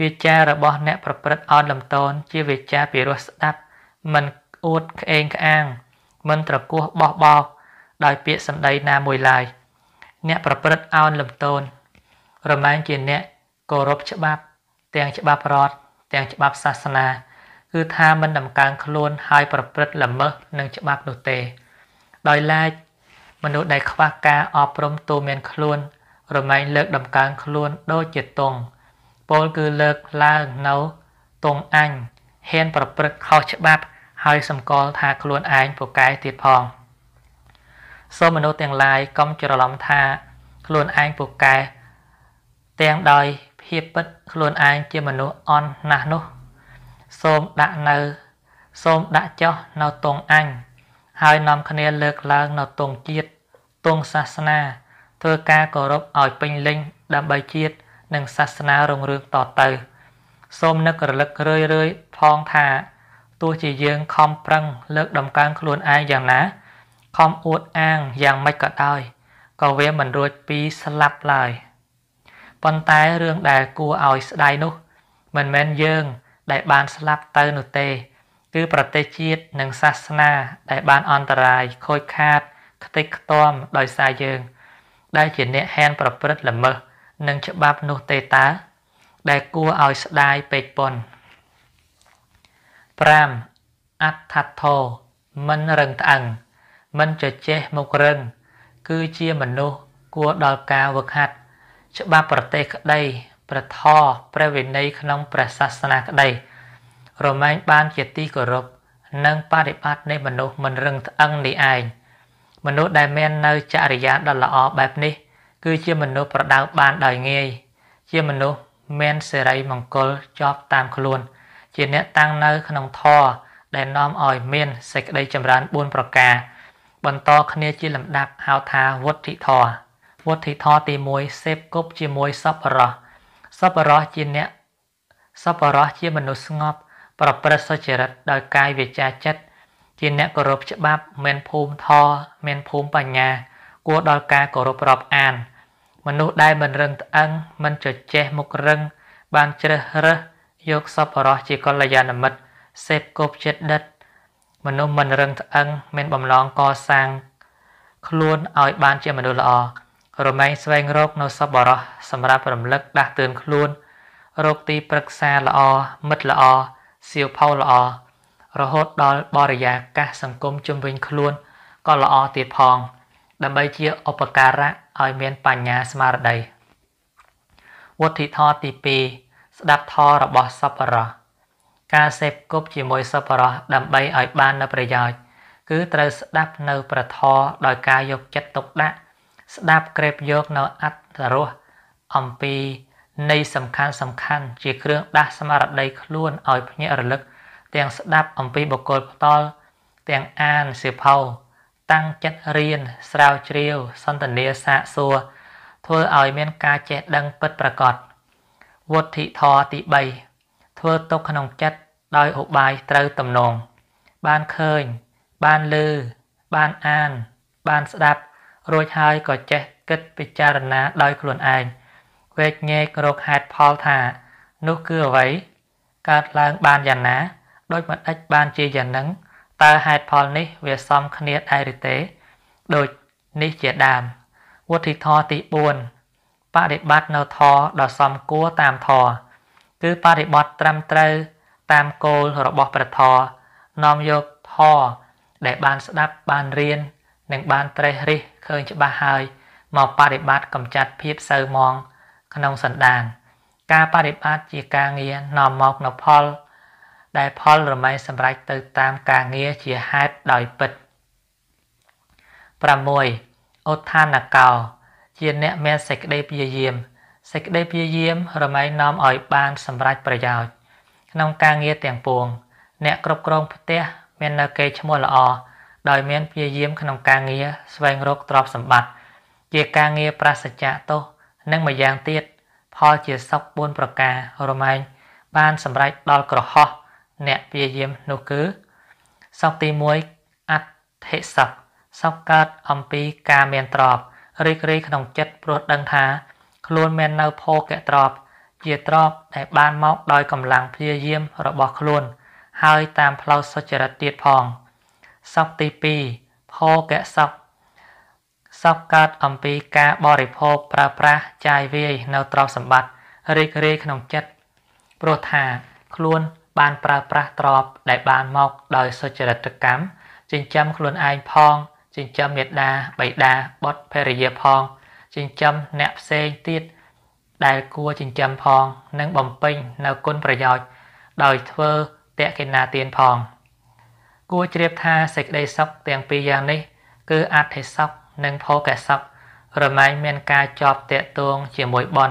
វាចារបស់អ្នក ប្រព្រឹត្តអត់លំតនជាវាចាពីរស់ស្ដាប់មិនអួតក្អេងក្អាងមិនត្រគោះបោះបោដោយពាក្យសម្ដីណាមួយឡើយអ្នកប្រព្រឹត្តអោនលំទោនរមែងជាអ្នកគោរពច្បាប់ទាំងច្បាប់រដ្ឋទាំងច្បាប់សាសនាគឺថាមិនដំកើងខ្លួនហើយប្រព្រឹត្តល្មើសនឹងច្បាប់នោះទេ ដោយឡែកមនុស្សដែលខ្វះការអប់រំទូមានខ្លួន រមែងលើកដំកើងខ្លួនដូចជាតុងពលគឺលើកឡើងនៅតុងអញហ៊ានប្រព្រឹត្តខុសច្បាប់ហើយសម្គាល់ថាខ្លួនឯងពូកែទៀតផង សូមមនុស្សទាំងឡាយកុំច្រឡំថា ខ្លួនឯងពូកែទាំងដោយភាពពិតខ្លួនឯងជាមនុស្សអន់ណាស់នោះ សូមដាក់នៅ សូមដាក់ចុះនៅទងអញហើយនាំគ្នាលើកឡើងនៅទងជាតិទងសាសនា ធ្វើការគោរពឲ្យពេញលេញដើម្បីជាតិនិងសាសនារុងរឿងតទៅ សូមនឹករលឹករឿយរឿយផងថាទោះជាយើងខំប្រឹងលើកដំកើងខ្លួនឯងយ៉ាងណាខំអួតអាងយ៉ាងម៉េចក៏ដោយក៏វាមិនរួចពីស្លាប់ឡើយប៉ុន្តែរឿងដែលគួរឲ្យស្ដាយនោះ មិនមែនយើងដែលបានស្លាប់ទៅនោះទេ គឺប្រទេសជាតិនិងសាសនាដែលបានអន្តរាយខូចខាតខ្ទេចខ្ទាំដោយសារយើង ដែលជាអ្នកហានប្រព្រឹត្តល្មើសនឹងច្បាប់នោះទេតើដែលគួរឲ្យស្ដាយពេកប៉ុន 5. អដ្ឋធោមិនរឹងត្អឹងមិនជជែកមុខរឹង គឺជាមនុស្សគួរដល់ការវឹកហាត់ច្បាប់ប្រទេសក្តីព្រះធម៌ព្រះវិន័យក្នុងព្រះសាសនាក្តី រមែងបានជាទីគោរពនិងបប្រតិបត្តិនៃមនុស្សមិនរឹងត្អឹងនេះឯងមនុស្សដែលមាននៅចរិយាដ៏ល្អបែបនេះ គឺជាមនុស្សប្រដៅបានដោយងាយជាមនុស្សមានសេរីមង្គលជាប់តាមខ្លួនជាអ្នកតាំងនៅក្នុងធម៌ដែលនាំឲ្យមានសេចក្តីចម្រើន4ប្រការ បន្តគ្នាជាលំដាប់ហៅថាវុទ្ធិធម៌វុទ្ធិធម៌ទី1សេពគប់ជាមួយសពរោះសពរោះជាអ្នកសពរោះជាមនុស្សស្ងប់ប្រព្រឹត្តសុចរិតដោយកាយវាចាចិត្តជាអ្នកគោរពច្បាប់មានភូមិធម៌មាន ភូមិបញ្ញាគួរដល់ការគោរពរាប់អាន មនុស្សដែលមិនរឹងត្អឹងមិនជជែកមុខរឹង បានជ្រើសរើសយកសពរោះជាកល្យាណមិត្តសេពគប់ចិត្តដិត មនុស្សមិនរឹងត្អឹងមានបំឡងកសាង ខ្លួនឲ្យបានជាមនុស្សល្អរមែងស្វែងរកនៅសពរោះសម្រាប់រំលឹកដាស់តឿនខ្លួនរកទីប្រឹក្សាល្អមិត្តល្អសៀវភៅល្អរហូតដល់បរិយាកាសសង្គមជំវិញខ្លួនក៏ល្អទៀតផង ដើម្បីជាឧបការៈឲ្យមានបញ្ញាស្មារតីវុទ្ធិធម៌ទី2ស្ដាប់ធម៌របស់សប្បុរសការសេពគប់ជាមួយសប្បុរសដើម្បីឲ្យបាននូវប្រយោជន៍គឺត្រូវស្ដាប់នៅប្រធរដោយការយកចិត្តទុកដាក់ស្ដាប់ក្រេបយកនៅអត្តរសអំពីនៃសំខាន់សំខាន់ជាគ្រឿងដាស់ស្មារតីខ្លួនឲ្យភ្ញាក់រលឹក ទាំងស្ដាប់អំពីបុគ្គលផ្ទាល់ទាំងអានសៀវភៅតាំងចិត្តរៀនស្រាវជ្រាវសន្ទនាសាកសួរធ្វើឲ្យមានការចេះដឹងពិតប្រាកដវុទ្ធិធរទី3ធ្វើទុកក្នុងចិត្តដោយឧបាយត្រូវទំនងបានឃើញ បានលឺបានអាន បានស្ដាប់រួចហើយក៏ចេះគិតពិចារណា ដោយខ្លួនឯងវេកញែករកហេតុផលថា នោះគឺអ្វីកើតឡើងបានយ៉ាងណា ដោយមិនដេចបានជាយ៉ាងហ្នឹងតើហេតុផលនេះ វាសមគ្នាដែរឬទេដូចនេះជាដើមវុទ្ធិធរទី4បរិបត្តិនៅធរដ៏សមគួរតាមធរគឺបរិបត្តិត្រឹមត្រូវតាមគោលរបស់ព្រះធរនាំយកធរដែលបានស្ដាប់បានរៀននិងបានត្រេះរិះឃើញច្បាស់ហើយមកបរិបត្តិកំចាត់ភាពសៅមង ក្នុងសន្តានការបរិបត្តិជាការងារនាំមកនូវផល ដែលផលរមែងសម្រេចទៅតាមការងារជាហេតុដោយពិត6ឧទ្ឋានកោជាអ្នកមានសេចក្តីព្យាយាម សេចក្តីព្យាយាមរមែងនាំឲ្យបានសម្រេចប្រយោជន៍ក្នុងការងារទាំងពួងអ្នកគ្រប់គ្រងផ្ទះមាននៅកេរឈ្មោះល្អដោយមានព្យាយាមក្នុងការងារស្វែងរកទ្រព្យសម្បត្តិជាការងារប្រសច្ចៈទោសនិងមួយយ៉ាងទៀតផលជាសុខ4ប្រការរមែងបានសម្រេចដល់ក្រហោះអ្នកព្យាយាមនោះគឺសុខទី1អដ្ឋិសុខសុខកើតអំពីការមានទ្រព្យរីករាយក្នុងចិត្តព្រោះដឹងថាខ្លួនមាននៅភោគៈទ្របជាទ្របដែលបានមកដោយកម្លាំងព្យាយាមរបស់ខ្លួន ហើយតាមផ្លូវសុចរិតទៀតផងសពទី2ភោគៈសពសពកើតអំពីការបរិភោគប្រើប្រាស់ចាយវាយនៅទ្រព្យសម្បត្តិរីករាយក្នុងចិត្តព្រោះថា ខ្លួន បានប្រើប្រាស់ទ្រព្យដែលបានមកដោយសុចរិតកម្មចិញ្ចឹមខ្លួនឯងផងចិញ្ចឹមមេដាបៃតាបុត្រភរិយាផងចិញ្ចឹមអ្នកផ្សេងទៀតដែលគួរចិញ្ចឹមផងនិងបំពេញនៅគុណប្រយោជន៍ដោយធ្វើតេកិណាទានផងគួរជ្រាបថាសេចក្តីសុខទាំងពីរយ៉ាងនេះ គឺអត្ថិសុខនិងភោគសុខរមែងមានការជាប់តាក់ទងជាមួយបន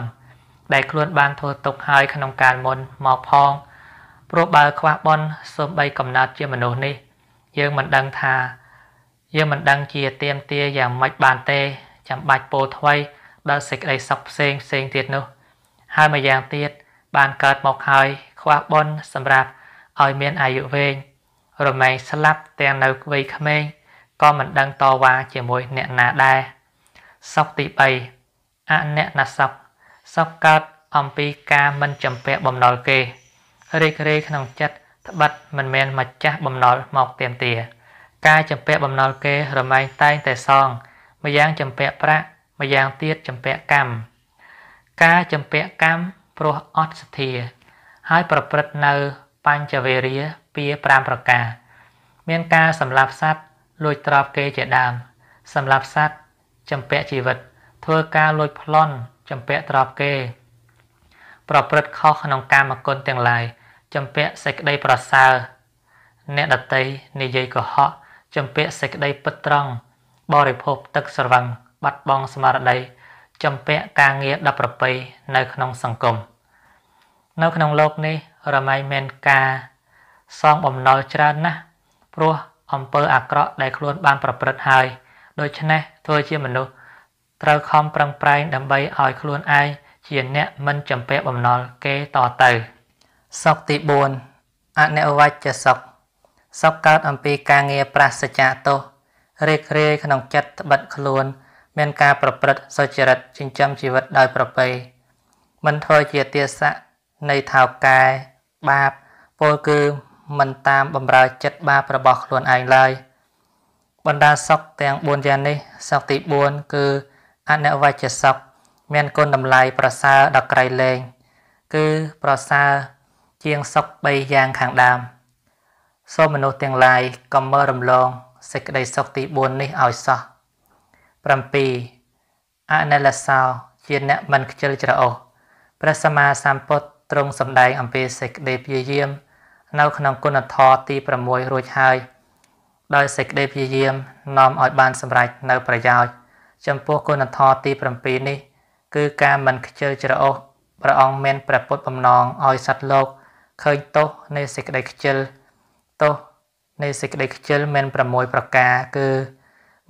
ដែលខ្លួនបានធ្វើទុកហើយក្នុងការមុនមកផងព្រោះបើខ្វះបនសូម្បីកំណត់ជាមនុស្សនេះ យើងមិនដឹងថាយើងមិនដឹងជាទៀមទាយ៉ាងម៉េចបានទេចាំបាច់ពោថ្វីដល់សេចក្តីសុខផ្សេងផ្សេងទៀតនោះ ហើយម្យ៉ាងទៀតបានកើតមកហើយខ្វះបុណ្យសម្រាប់ឲ្យមានអាយុវែងរមែងស្លាប់ទាំងនៅវ័យក្មេងក៏មិនដឹងតវ៉ាជាមួយអ្នកណាដែរសុខទី3អនណសុខសុខកើតអំពីការមិនចំពាក់បំណុលគេរីករាយក្នុងចិត្តត្បិតមិនមែនម្ចាស់បំណុលមកទៀមទាការចម្ពាក់បំណុលគេរមែងតែងតែសង ម្យ៉ាងចម្ពាក់ប្រាក់ម្យ៉ាងទៀតចម្ពាក់កម្មការចម្ពាក់កម្មព្រោះអត់សធាហើយប្រព្រឹត្តនៅបញ្ចវេរាពា5ប្រការ មានការសម្លាប់សត្វលួចទ្រព្យគេជាដើមសម្លាប់សត្វចម្ពាក់ជីវិត ធ្វើការលួចប្លន់ចម្ពាក់ទ្រព្យគេ ប្រព្រឹត្តខុសក្នុងកាមគុណទាំងឡាយចម្ពាក់សេចក្តីប្រសើរអ្នកដតីនិយាយកុហកជំពាក់សេចក្តីពិតត្រង់បរិភោគទឹកស្រវឹងបាត់បង់ស្មារតីជំពាក់ការងារ10ប្រពៃនៅក្នុងសង្គមនៅក្នុងโลกនេះ រមែងមានការសងបំណុលច្រើនណាស់ព្រោះអំពើអាក្រក់ដែលខ្លួនបានប្រព្រឹត្តហើយ ដូច្នេះធ្វើជាមនុស្សត្រូវខំប្រឹងប្រែងដើម្បីឲ្យ ខ្លួនឯងជាអ្នកមិនចំពាក់បំណុលគេតទៅសុកទី4អនិវច្ចសុខសោកកើតអំពីការងារប្រសច្ចាទោសរីករាយក្នុងចិត្តត្បិតខ្លួន មានការប្រព្រឹត្តសុចរិតចិញ្ចឹមជីវិតដោយប្រពៃមិនធ្វើជាទាស័កនៃថោកកែបាបពលគឺមិនតាមបំរើចិត្តបាបរបស់ខ្លួនឯងឡើយបណ្ដាសក់ទាំង4យ៉ាងនេះសក់ទី4គឺអនវជ្ជសក់មានគុណតម្លៃប្រសើរដល់ក្រៃលែងគឺប្រសើរជាងសក់3យ៉ាងខាងដើម។សូមមនុស្សទាំងឡាយកុំមើលរំលងសេចក្តីសុខទី4នេះឲ្យសោះ7អនិលសោជា អ្នកមិនខ្ជិលច្រអូសព្រះសម្មាសម្ពុទ្ធទ្រង់សម្ដែងអំពីសេចក្តីព្យាយាម នៅ ក្នុងគុណធម៌ទី6រួចហើយដោយសេចក្តីព្យាយាមនាំឲ្យបានសម្រេចនៅ ប្រយោជន៍ចំពោះគុណធម៌ទី7នេះគឺការមិនខ្ជិលច្រអូសព្រះអង្គមានព្រះពុទ្ធបំណងឲ្យសត្វលោកឃើញទោសនៃសេចក្តីខ្ជិលច្រអូសទោសនៃសេចក្តីខ្ជិលមាន6ប្រការគឺ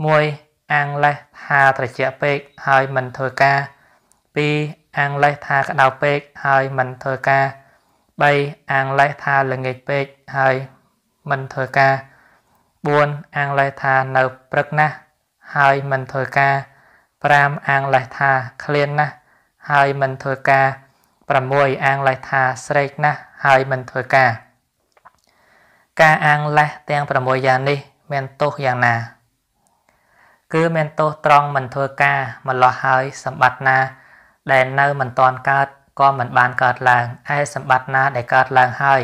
1អាងលេះថាត្រជាក់ពេកហើយមិនធ្វើការ2អាងលេះថាក្តៅពេកហើយមិនធ្វើការ3អាងលេះថាល្ងាចពេកហើយមិនធ្វើការ4អាងលេះថានៅព្រឹកណាស់ហើយមិនធ្វើការ5អាងលេះថាឃ្លានណាស់ហើយមិនធ្វើការ6អាងលេះថាស្រេកណាស់ហើយមិនធ្វើការការអាងលះទាំង6យ៉ាងនេះមានទោសយ៉ាងណា គឺមានទោសត្រង់មិនធ្វើការម្លោះហើយ សម្បត្តិណា ដែលនៅ មិនតាន់កើតក៏មិនបានកើតឡើងឯសម្បត្តិណា ដែលកើតឡើងហើយ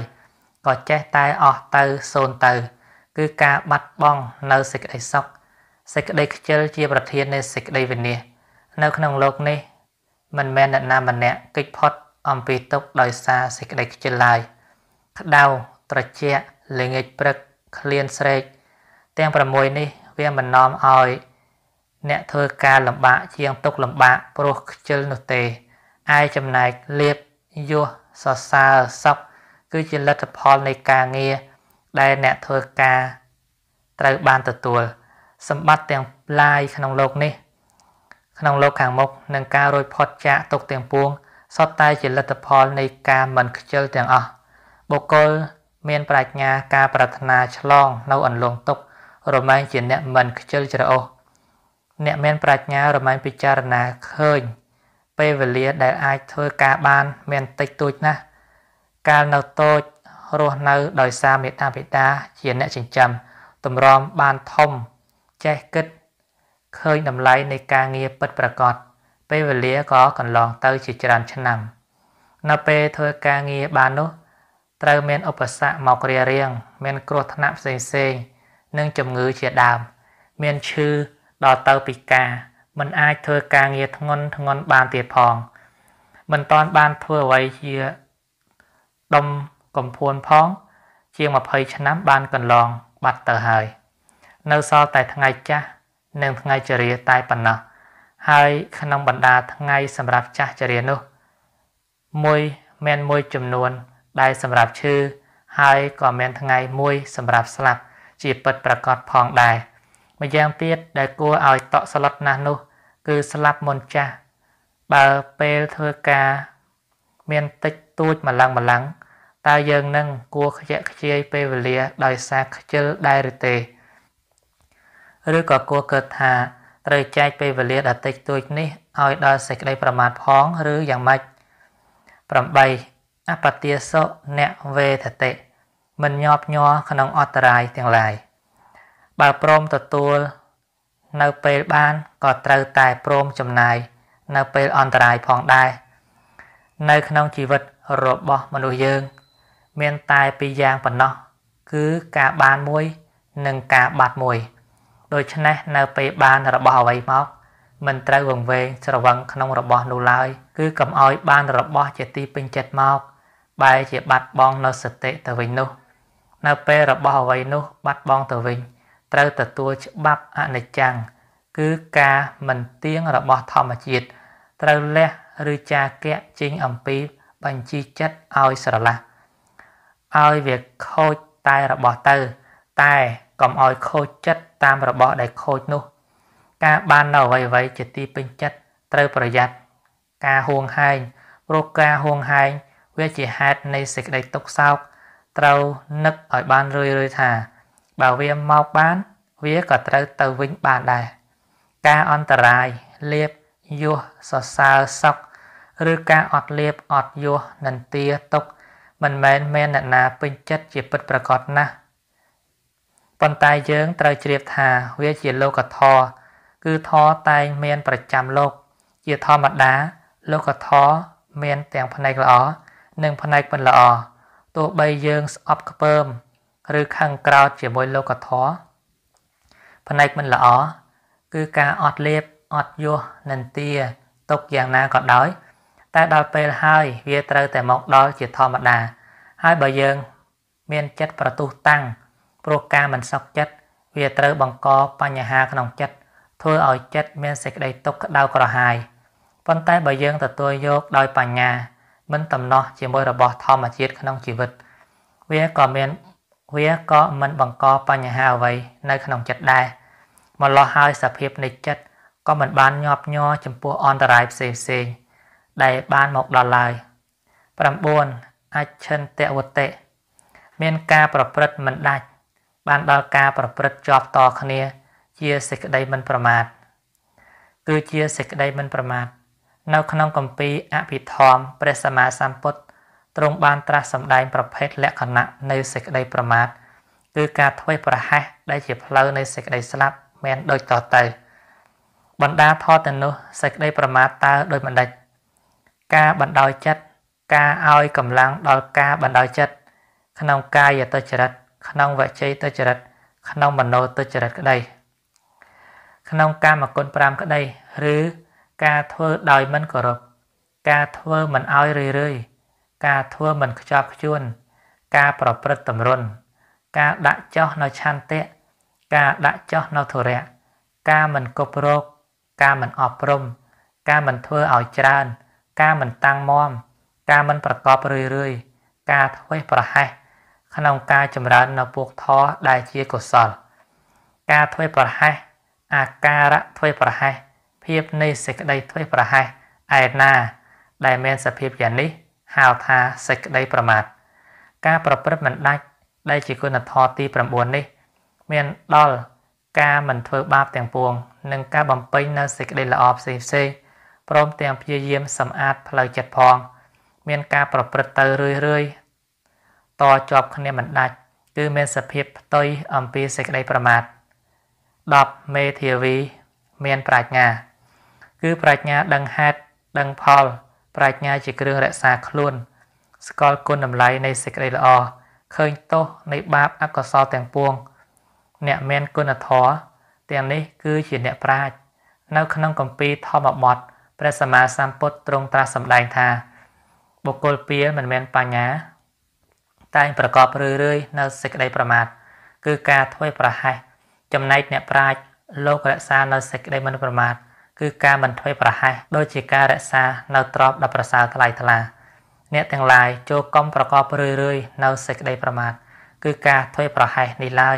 ក៏ចេះតែអស់ទៅសូន្យទៅ គឺការបាត់បង់នៅសេចក្តីសុខសេចក្តីខ្ជិលជាប្រធាននៃសេចក្តីវិនិច្ឆ័យនៅក្នុងលោក នេះ មិនមែនអ្នកណាម្នាក់កិច្ចផុត អំពីទុកដោយសារសេចក្តីខ្ជិលឡើយក្តៅត្រជាក់ល្ងាចព្រឹកឃ្លានស្រែកទាំង6នេះ វាមិននាំឲ្យអ្នកធ្វើការលំបាកជាងទុកលំបាកព្រោះខ្ជិលនោះទេឯចំណែកលៀបយោសរសើរសុខគឺជាលទ្ធផលនៃការងារដែលអ្នកធ្វើការ ត្រូវបានទទួល សម្បត្តិទាំងឡាយក្នុងโลกនេះ ក្នុងโลกខាងមុខនិងការរួចផុតចាកទុកទាំងពួងសុទ្ធតែជាលទ្ធផលនៃការមិនខ្ជិលទាំងអស់បុគ្គលមានប្រាជ្ញាការប្រាថ្នាឆ្លង នៅអន្លង់ទុករមែងជាអ្នកមិនខ្ជិលច្រអូសអ្នកមាន ប្រាជ្ញារមែងពិចារណាឃើញ ពេលវេលាដែលអាចធ្វើការបានមានតិចតួចណាស់កាលនៅតូចរស់នៅដោយសារមេត្តាបិតាជាអ្នកចិញ្ចឹមតម្រាំបានធំ ចេះគិតឃើញតម្លៃនៃការងារពិតប្រាកដពេលវេលាក៏កន្លងទៅជាច្រើនឆ្នាំ នៅពេលធ្វើការងារបាននោះត្រូវមានឧបសគ្គមករារាំងមាន គ្រោះថ្នាក់ផ្សេងៗនិងជំងឺជាដើម មានឈឺដល់ទៅពិការមិនអាចធ្វើការងារធ្ងន់ធ្ងន់បានទៀតផងមិនតាន់បានធ្វើអ្វីជាដុំកំភួនផង ជាង20ឆ្នាំបានកន្លងបាត់ទៅហើយនៅសល់តែថ្ងៃចាស់និងថ្ងៃចរិយាតែប៉ុណ្ណោះហើយក្នុងបੰដាថ្ងៃសម្រាប់ចាស់ចរិយានោះមួយមានមួយចំនួនដែលសម្រាប់ឈឺហើយក៏មានថ្ងៃមួយ សម្រាប់ស្លាប់ជាពិតប្រកបផងដែរម្យ៉ាងទៀតដែលគួរឲ្យតក់ស្លុតណាស់នោះ គឺស្លាប់មុនចាស់បើពេលធ្វើការមានតិចតួចម្លងម្លងតើយើងនឹងគួរខ្ជិះខ្ជាយពេលវេលា ដោយសារខ្ជិលដែរឬទេឬក៏គួរគិតថាត្រូវចែកពេលវេលាដ៏តិចតួចនេះឲ្យដល់សេចក្តីប្រមាថផង ឬយ៉ាងម៉េច8អបទាសុអ្នកវេទតិមិនញាប់ញ័រក្នុងអត្តរាយទាំងឡាយបើព្រមទទួល នៅពេលបានក៏ត្រូវតែព្រមចំណាយនៅពេលអន្តរាយផងដែរនៅក្នុងជីវិតរបស់មនុស្សយើង មានតែពីរយ៉ាងប៉ុណ្ណោះគឺការបានមួយនិងការបាត់មួយ ដូច្នេះនៅពេលបាន របស់អ្វីមកមិនត្រូវវង្វេង ស្រវឹងក្នុងរបស់នោះឡើយគឺកុំឲ្យបានរបស់ជាទីពេញចិត្តមកបែរជាបាត់បង់នៅសតិទៅវិញនោះ នៅ ពេលរបស់អ្វីនោះបាត់បង់ទៅវិញត្រូវទទួលច្បាប់អនិច្ចំគឺការមិនទៀងរបស់ធម្មជាតិត្រូវលះឬចាកៈចេញអំពីបញ្ជីចិត្តឲ្យស្រឡះឲ្យវាខូចតែរបស់ទៅតែកុំឲ្យខូចចិត្តតាមរបស់ដែលខូចនោះ ការបាននៅអ្វីៗជាទីពេញចិត្តត្រូវប្រយ័ត្នការហួងហែងព្រោះការហួងហែងវាជាហេតុនៃសេចក្តីទុក្ខសោក ត្រូវនឹកឲ្យបានរឿយរឿយថា បើវាមកបានវាក៏ត្រូវទៅវិញបានដែរការអន្តរាយលៀបយោសសើរសក់ឬការអត់លៀបអត់យោនន្ទាទុក មិនមែនមានអ្នកណាពេញចិត្តជាពិតប្រកបណាស់ប៉ុន្តែយើងត្រូវជ្រាបថាវាជាលោកធរគឺធរតែងមានប្រចាំលោក ជាធម្មតាលោកធរមានទាំងផ្នែកល្អនិងផ្នែកមិនល្អទោះបីយើងស្អប់ខ្ពើមឬខឹងក្រោធជាមួយលោកធម៌ផ្នែកមិនល្អគឺការអត់លៀបអត់យោះនិន្ទាទុកយ៉ាងណាក៏ដោយ តែដល់ពេលហើយ វាត្រូវតែមកដល់ជាធម្មតាហើយបើយើងមានចិត្តប្រទុះតាំងព្រោះការមិនសុខចិត្តវាត្រូវបង្កបញ្ហាក្នុងចិត្តធ្វើឲ្យចិត្តមានសេចក្តីទុក្ខក្តៅក្រហាយប៉ុន្តែបើយើងទទួលយកដោយបញ្ញាមិនតំណោះជាមួយរបស់ធម្មជាតិក្នុងជីវិត វាក៏មានវាក៏មិនបង្កបញ្ហាអ្វីនៅក្នុងចិត្តដែរមកលោះហើយសភាពនៃចិត្តក៏មិន បានញាប់ញ័រចំពោះអន្តរាយផ្សេងផ្សេងដែលបានមកដល់ឡើយ9អច្ឆន្ទវតិមានការប្រព្រឹត្តមិនដាច់បានដល់ការប្រព្រឹត្តជាប់តគ្នា ជាសេចក្តីមិនប្រមាទគឺជាសេចក្តីមិន ប្រមាទនៅក្នុងគម្ពីរអភិធម្មព្រះសម្មាសម្ពុទ្ធទ្រង់បានត្រាស់សម្ដែងប្រភេទលក្ខណៈនៃសេចក្តីប្រមាទគឺការធ្វេសប្រហែសដែលជាផ្លូវនៃសេចក្តីស្លាប់មានដូចតទៅបណ្ដាធម៌ទាំងនោះ សេចក្តីប្រមាទតើដោយមិនដេចការបណ្ដោយចិត្តការឲ្យកម្លាំងដល់ការបណ្ដោយចិត្ត ក្នុងកាយទុច្ចរិតក្នុងវចីទុច្ចរិតក្នុងមโนទុច្ចរិតក្តីក្នុងកាមគុណ5ក្តីឬការធ្វើដោយមិនគោរពការធ្វើមិនឲ្យរឿយរឿយការធ្វើមិនខ្ជាប់ខ្ជួន ការប្រព្រឹត្តតម្រុនការដាក់ចោះនៅឆន្ទៈការដាក់ចោះនៅធុរៈការមិនគប់រោគការមិនអប់រំ ការមិនធ្វើឲ្យច្រើនការមិនតាំងមាំការមិនប្រកបរឿយរឿយការធ្វេសប្រហែសក្នុងការចម្រើននៅពុកធរដែលជាកុសល ការធ្វេសប្រហែសអាការៈធ្វេសប្រហែសភាពនៃសេចក្តីធ្វេសប្រហែសឯណាដែលមានសភាពយ៉ាងនេះហៅថាសេចក្តីប្រមាទការប្រព្រឹត្តមិនដាច់ដែលជាគុណធម៌ទី9នេះមានដល់ការមិនធ្វើបាបទាំងពួងនិងការបំពេញនៅសេចក្តីល្អផ្សេងផ្សេងព្រមទាំងព្យាយាមសម្អាតផ្លូវចិត្តផង មានការប្រព្រឹត្តទៅរឿយរឿយតជាប់គ្នាមិនដាច់គឺមានសភាពផ្ទុយអំពីសេចក្តីប្រមាទ10មេធាវីមានប្រាជ្ញាគឺប្រាជ្ញាដឹងហេតុដឹងផល ប្រាជ្ញាជាគ្រឿងរក្សាខ្លួន ស្គាល់គុណតម្លៃនៃសេចក្តីល្អឃើញទោសនៃបាបអកុសលទាំងពួង អ្នកមានគុណធម៌ទាំងនេះគឺជាអ្នកប្រាជ្ញនៅក្នុងគម្ពីរធម្មបទព្រះសម្មាសម្ពុទ្ធទ្រង់ត្រាស់សម្ដែងថាបុគ្គលពៀលមិនមានបញ្ញាតែងប្រកបរឿយរឿយនៅសេចក្តីប្រមាទគឺការធ្វើប្រហែសចំណែកអ្នកប្រាជ្ញលោករក្សានៅសេចក្តីមិនប្រមាទគឺការមិនធ្វេសប្រហែសដូចជាការរក្សានៅទ្របដ៏ប្រសើរថ្លៃថ្លាអ្នកទាំងឡាយចូលកុំប្រកបរឿយរឿយនៅសេចក្តីប្រមាថគឺការធ្វេសប្រហែសនេះឡើយ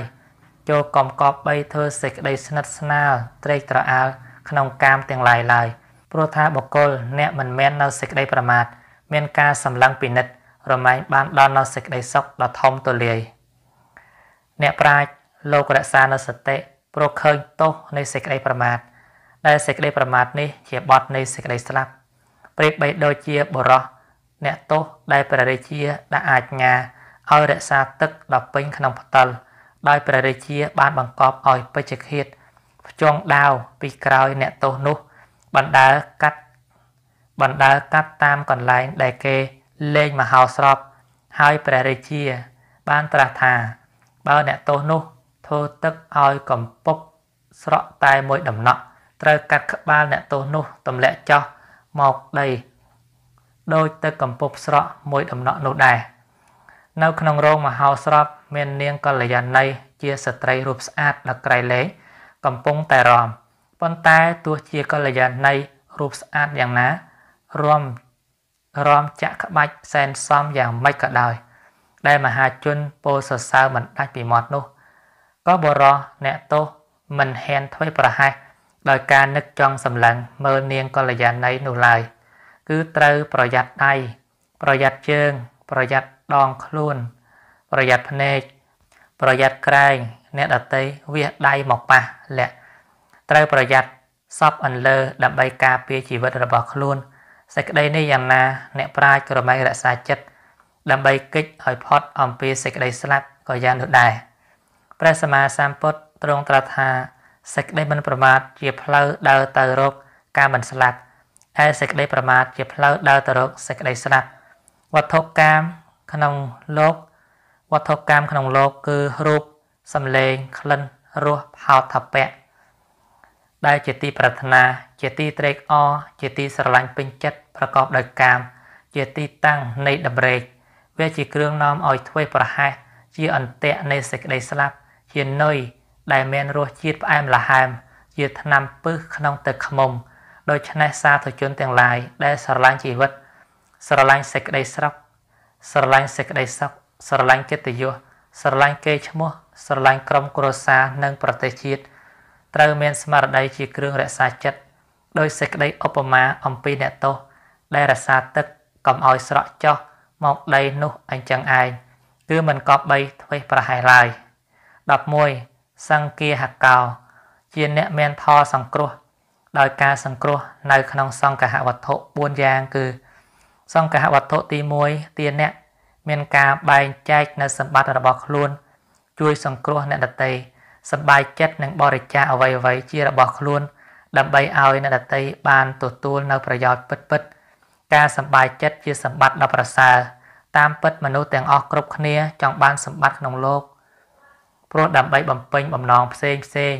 ចូលកុំកប់បីធ្វើសេចក្តីស្និទ្ធស្នាលត្រេកត្រអាលក្នុងកាមទាំងឡាយឡើយព្រោះថាបុគ្គលអ្នកមិនមែននៅសេចក្តីប្រមាថមានការសម្លឹងពិនិត្យរមែងបានដល់នៅសេចក្តីសុខដ៏ធំទូលាយអ្នកប្រាជ្ញលោករក្សានៅសតិព្រោះឃើញទោសនៃសេចក្តីប្រមាថដែលសេចក្តីប្រមាថនេះជាបទនៃសេចក្តីស្លាប់ប្រៀបបីដូចជាបរោះអ្នកទោសដែលព្រះរាជា ដាក់អាជ្ញាឲ្យរក្សាទឹកដល់ពេញក្នុងផ្ទិលដោយព្រះរាជា បានបង្កប់ឲ្យពេជ្ឈឃាតភ្ចងដាវពីក្រោយអ្នកទោសនោះបណ្ដើកាត់បណ្ដើកាត់តាមកន្លែងដែលគេលេងមហោស្រពហើយព្រះរាជា បានត្រាស់ថាបើអ្នកទោសនោះធ្វើទឹកឲ្យកំពប់ស្រក់តែមួយដំណក់ត្រូវកាត់ក្បាលអ្នកទោសនោះទម្លាក់ចោះមកដីដោយទៅកំពប់ស្រក់មួយដំណក់នោះដែរនៅក្នុងរោងមហោស្រពមាននាងកល្យាណីជាស្ត្រីរូបស្អាតដល់ក្រៃលែងកំពុងតែរំប៉ុន្តែទោះជាកល្យាណីរូបស្អាតយ៉ាងណារំរំចាក់ក្បាច់សែនសំយ៉ាងម៉េចក៏ដោយ ដែលមហាជនពោលសរសើរមិនដាច់ពីមាត់នោះក៏បរោះអ្នកទោសមិនហ៊ានធ្វើប្រហែសដោយការនឹកចង់សម្លឹងមើលនាងកល្យាណីនោះឡើយគឺត្រូវប្រយ័ត្នដៃប្រយ័ត្នជើង ប្រយ័ត្នដងខ្លួនប្រយ័ត្នភ្នែកប្រយ័ត្នក្រែងអ្នកដតីវាសដៃមកប៉ះលាក់ត្រូវប្រយ័ត្នសពអន្លើដើម្បីការពារជីវិតរបស់ខ្លួន សេចក្តីនេះយ៉ាងណាអ្នកប្រាជ្ញក្រមៃរក្សាចិត្តដើម្បីកិច្ចឲ្យផុតអំពីសេចក្តីស្លាប់ក៏យ៉ាងនោះដែរព្រះសម្មាសម្ពុទ្ធទ្រង់ត្រាស់ថាសេចក្តីមិនប្រមាទជាផ្លូវដើរទៅរកការមិនស្លាប់ហើយសេចក្តីប្រមាទជាផ្លូវដើរទៅរកសេចក្តីស្លាប់វត្ថុកាមក្នុងលោកវត្ថុកាមក្នុងលោកគឺរូបសម្លេងក្លិនរសផោថពៈដែលជាទីប្រាថ្នាជាទីត្រេកអរជាទីស្រឡាញ់ពេញចិត្តប្រកបដោយកាមជាទីតាំងនៃតម្រេកវាជាគ្រឿងនាំឲ្យធ្វេសប្រហែសជាអន្ទាក់នៃសេចក្តីស្លាប់ជានុយដែលមានរសជាតិផ្អែមល្ហែមជាថ្នាំពឹសក្នុងទឹកខ្មុំដូច្នេះសាធុជនទាំងឡាយដែលស្រឡាញ់ជីវិតស្រឡាញ់សេចក្តីស្រក់ស្រឡាញ់សេចក្តីសុខស្រឡាញ់កិត្តិយសស្រឡាញ់កេរ្តិ៍ឈ្មោះស្រឡាញ់ក្រុមគ្រួសារនិងប្រទេសជាតិត្រូវមានស្មារតីជាគ្រឿងរក្សាចិត្តដោយសេចក្តីឧបមាអំពីអ្នកទោសដែលរក្សាទឹកកុំឲ្យស្រក់ចុះមកដីនោះអញ្ចឹងឯងគឺមិនកប់បីធ្វេសប្រហែសឡើយ11សង្គាហកោ ជាអ្នកមានផលសង្គ្រោះ ដោយការសង្គ្រោះ នៅ ក្នុងសង្កហវត្ថុ4យ៉ាង គឺ សង្កហវត្ថុទី1ទានៈមាន ការបែងចែកនៅសម្បត្តិរបស់ខ្លួន ជួយសង្គ្រោះអ្នកដទៃសម្បាយចិត្តនិងបរិច្ចាគអ្វីៗជារបស់ខ្លួន ដើម្បីឲ្យអ្នកដទៃបានទទួលនៅប្រយោជន៍ពិតៗការសម្បាយចិត្តជាសម្បត្តិដ៏ប្រសើរតាមពិតមនុស្សទាំងអស់គ្រប់គ្នាចង់បានសម្បត្តិក្នុងលោកព្រោះដើម្បីបំពេញបំណងផ្សេងផ្សេង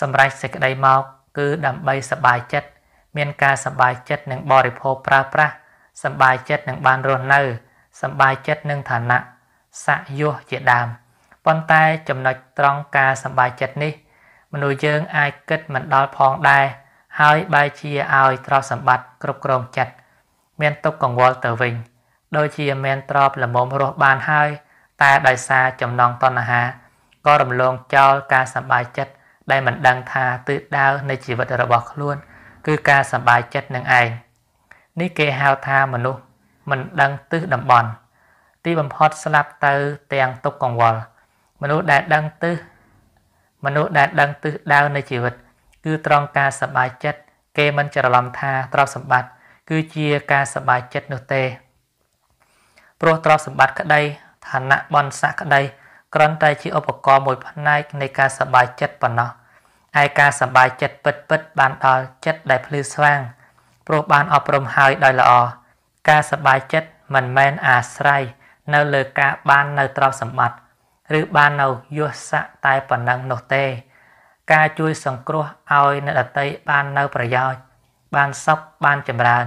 សម្រាប់សេចក្តីមកគឺដើម្បីសบายចិត្តមានការសบายចិត្តនិងបរិភោគប្រើប្រាស់សบายចិត្តនឹងបានរស់នៅសบายចិត្តនឹងឋានៈស័កយសជាដើមប៉ុន្តែចំណុចត្រង់ការសบายចិត្តនេះ មនុស្សយើងអាចគិតមិនដល់ផងដែរហើយបែរជាឲ្យទ្រព្យសម្បត្តិគ្រប់គ្រងចិត្តមានទុកកង្វល់ទៅវិញដូចជាមានទ្រព្យល្មមរស់បានហើយ តែដោយសារចំណងតណ្ហាក៏រំលងចោលការសប្បាយចិត្តដែលមិនដឹងថាទិសដៅនៃជីវិតរបស់ខ្លួនគឺការសប្បាយចិត្តនឹងឯងនេះគេហៅថាមនុស្សមិនដឹងទិសតំបន់ទីបំផុតស្លាប់ទៅ ទាំងទុកកង្វល់មនុស្សដែលដឹងទិសមនុស្សដែលដឹងទិសដៅនៃជីវិតគឺត្រង់ការសប្បាយចិត្តគេមិនច្រឡំថាទ្រព្យសម្បត្តិគឺជាការសប្បាយចិត្តនោះទេព្រោះទ្រព្យសម្បត្តិក្តីឋានៈបនស័ក្តិក្តីគ្រាន់តែជាឧបករណ៍មួយផ្នែកនៃការសប្បាយចិត្តប៉ុណ្ណោះឯការសប្បាយចិត្តពិតពិតបានដល់ចិត្តដែលភ្លឺស្វាងព្រោះបានអប់រំហើយដោយល្អការសប្បាយចិត្តមិនមែនអាស្រ័យនៅលើការបាននៅទ្រព្យសម្បត្តិឬបាននៅយសស័កតែប៉ុណ្ណឹងនោះទេ ការជួយសង្គ្រោះឲ្យអ្នកដតីបាននៅប្រយោជន៍បានសុខបានចម្រើន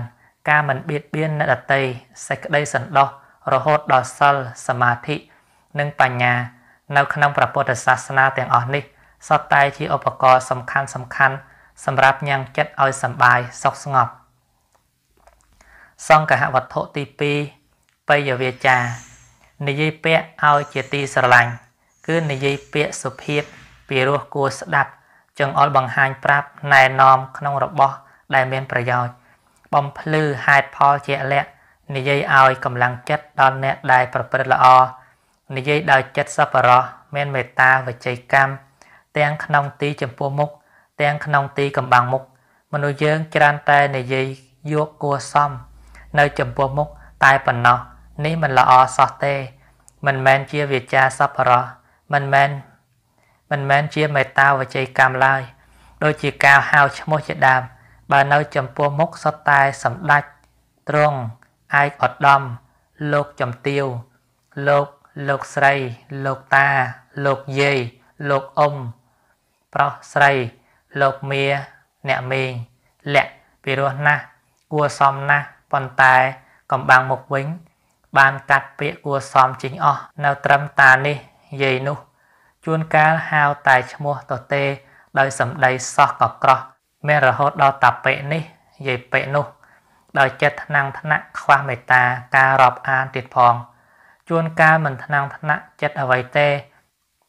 ការមិនបៀតបៀនអ្នកដតីសេចក្តីសន្តោសរហូតដល់សិលសមាធិនិងបញ្ញានៅក្នុងព្រះពុទ្ធសាសនាទាំងអស់នេះសុទ្ធតែជាឧបករណ៍សំខាន់សំខាន់សម្រាប់ញ៉ាំងចិត្តឲ្យសម្បាយសុខស្ងប់សង្ឃហវត្ថុទី2បយវាចានិយាយពាក្យឲ្យជាទីស្រឡាញ់គឺនិយាយពាក្យសុភាពពីរោះគួរស្ដាប់ចង្អុលបង្ហាញប្រាប់ណែនាំក្នុងរបស់ដែលមានប្រយោជន៍បំភ្លឺហេតុផលជាក់លាក់និយាយឲ្យកម្លាំងចិត្តដល់អ្នកដែលប្រព្រឹត្តល្អនិយាយដោយចិត្តសប្បុរសមានមេត្តាវចីកម្មទាំងក្នុងទីចំពោះមុខទាំងក្នុងទីកំបាំងមុខមនុស្សយើងច្រើនតែនិយាយយកគួសមនៅចំពោះមុខតែប៉ុណ្ណោះនេះមិនល្អសោះទេ មិនមែនជាវាចាសប្បុរសមិនមែនមិនមែនជាមេត្តាវចីកម្មឡើយ ដូចជាការហៅឈ្មោះជាដើមបើនៅ ចំពោះមុខសុទ្ធតែសម្ដេចទ្រង់ឯកឧត្តមលោកចំទាវលោកលោកស្រីលោកតាលោកយាយលោកអ៊ំប្រុសស្រីលោកមាអ្នកមេងលក្ខពីរោះណាស់គួសមណាស់ប៉ុន្តែកំបាំងមុខវិញ បានកាត់ពាក្យគួសមជិញអស់នៅ ត្រឹមតានេះយាយនោះ ជួនកាលហៅតែឈ្មោះទៅទេដោយសម្ដីសោះក៏ក្រោះមានរហូតដល់តាពេកនេះយាយពេកនោះដោយចិត្តថ្នាំងថ្នាក់ខ្វះមេត្តាការរាប់អានទៀតផង។ជួនកាលមិនថ្នាំងថ្នាក់ចិត្តអ្វីទេ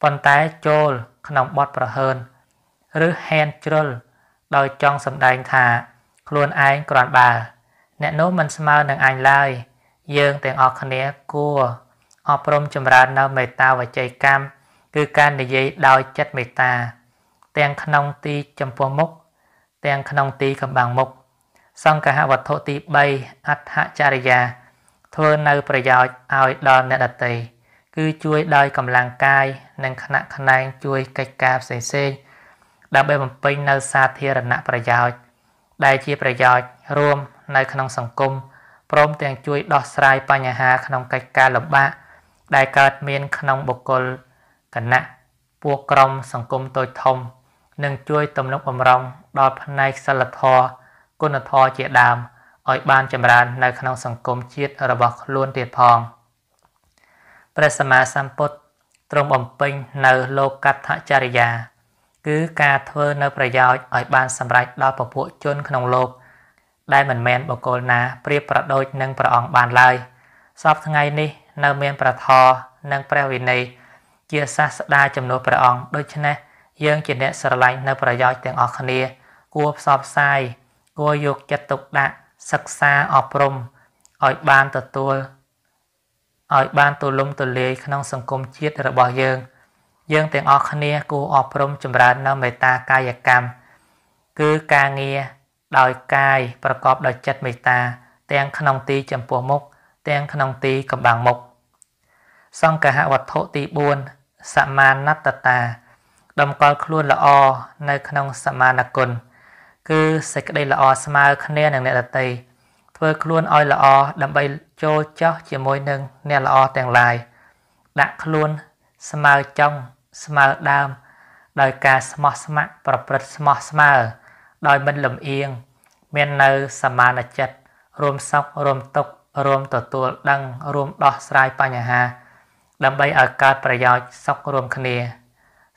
ប៉ុន្តែចូលក្នុងបទប្រហើនឬហែនជ្រុលដោយចង់សម្ដែងថាខ្លួនឯងគ្រាន់បើអ្នកនោះមិនស្មើនឹងអញឡើយយើងទាំងអស់គ្នាគួរអប់រំចម្រើននៅមេត្តាវចីកម្មគឺការនិយាយដោយចិត្តមេត្តា ទាំងក្នុងទីចំពោះមុខទាំងក្នុងទីកំបាំងមុខសង្កហវត្ថុទី3អដ្ឋចរិយាធ្វើនៅប្រយោជន៍ឲ្យដល់អ្នកដទៃគឺជួយដោយកម្លាំងកាយនិងខណៈខ្នែងជួយកិច្ចការផ្សេងៗដើម្បីបំពេញនៅសាធារណប្រយោជន៍ដែលជាប្រយោជន៍រួមនៅក្នុងសង្គមព្រមទាំងជួយដោះស្រាយបញ្ហាក្នុងកិច្ចការលំបាកដែលកើតមានក្នុងបុគ្គលគណៈពួកក្រុមសង្គមតូចធំ និងជួយទំនុកបំរុងដល់ផ្នែកសិលធម៌គុណធម៌ជាដើម។ឲ្យបានចម្រើននៅក្នុងសង្គមជាតិរបស់ខ្លួនទៀតផងព្រះសម្មាសម្ពុទ្ធទ្រង់បំពេញនៅលោកកដ្ឋចរិយា គឺការធ្វើនៅប្រយោជន៍ឲ្យ បានសម្រេចដល់ពពួកជនក្នុងលោក ដែលមិនមែនបុគ្គលណាប្រៀបប្រដូចនឹងព្រះអង្គបានឡើយសពថ្ងៃនេះនៅមានប្រធរនិងព្រះវិន័យជាសាស្តាចំនួនព្រះអង្គដូច្នេះយើងជាអ្នកស្រឡាញ់នៅប្រយោជន៍ទាំងអស់គ្នាគួរផ្សព្វផ្សាយគួរយកចិត្តទុកដាក់សិក្សាអប់រំឲ្យបានទទួលឲ្យបានទូលំទូលាយក្នុងសង្គមជាតិរបស់យើង យើងទាំងអស់គ្នាគួរអប់រំចម្រើននៅមេត្តាកាយកម្មគឺការងារដោយកាយប្រកបដោយចិត្តមេត្តាទាំងក្នុងទី ចំពោះមុខទាំងក្នុងទីកំបាំងមុខសង្កហវត្ថុទី4សមាណត្តតាតម្កល់ខ្លួនល្អនៅក្នុងសមានគុណគឺសេចក្តីល្អស្មើគ្នានឹងអ្នកដទៃធ្វើខ្លួនឲ្យល្អដើម្បីចូលចោះជាមួយនឹងអ្នកល្អទាំងឡាយដាក់ខ្លួនស្មើចង់ស្មើដើម ដោយការស្មោះស្ម័គ្រប្រព្រឹត្តស្មោះស្មើ ដោយមិនលំអៀងមាននៅសមានចិត្តរួមសោករួមទុក្ខរួមទទួលដឹងរួមដោះស្រាយបញ្ហា ដើម្បីឲ្យកើតប្រយោជន៍សុខរួមគ្នា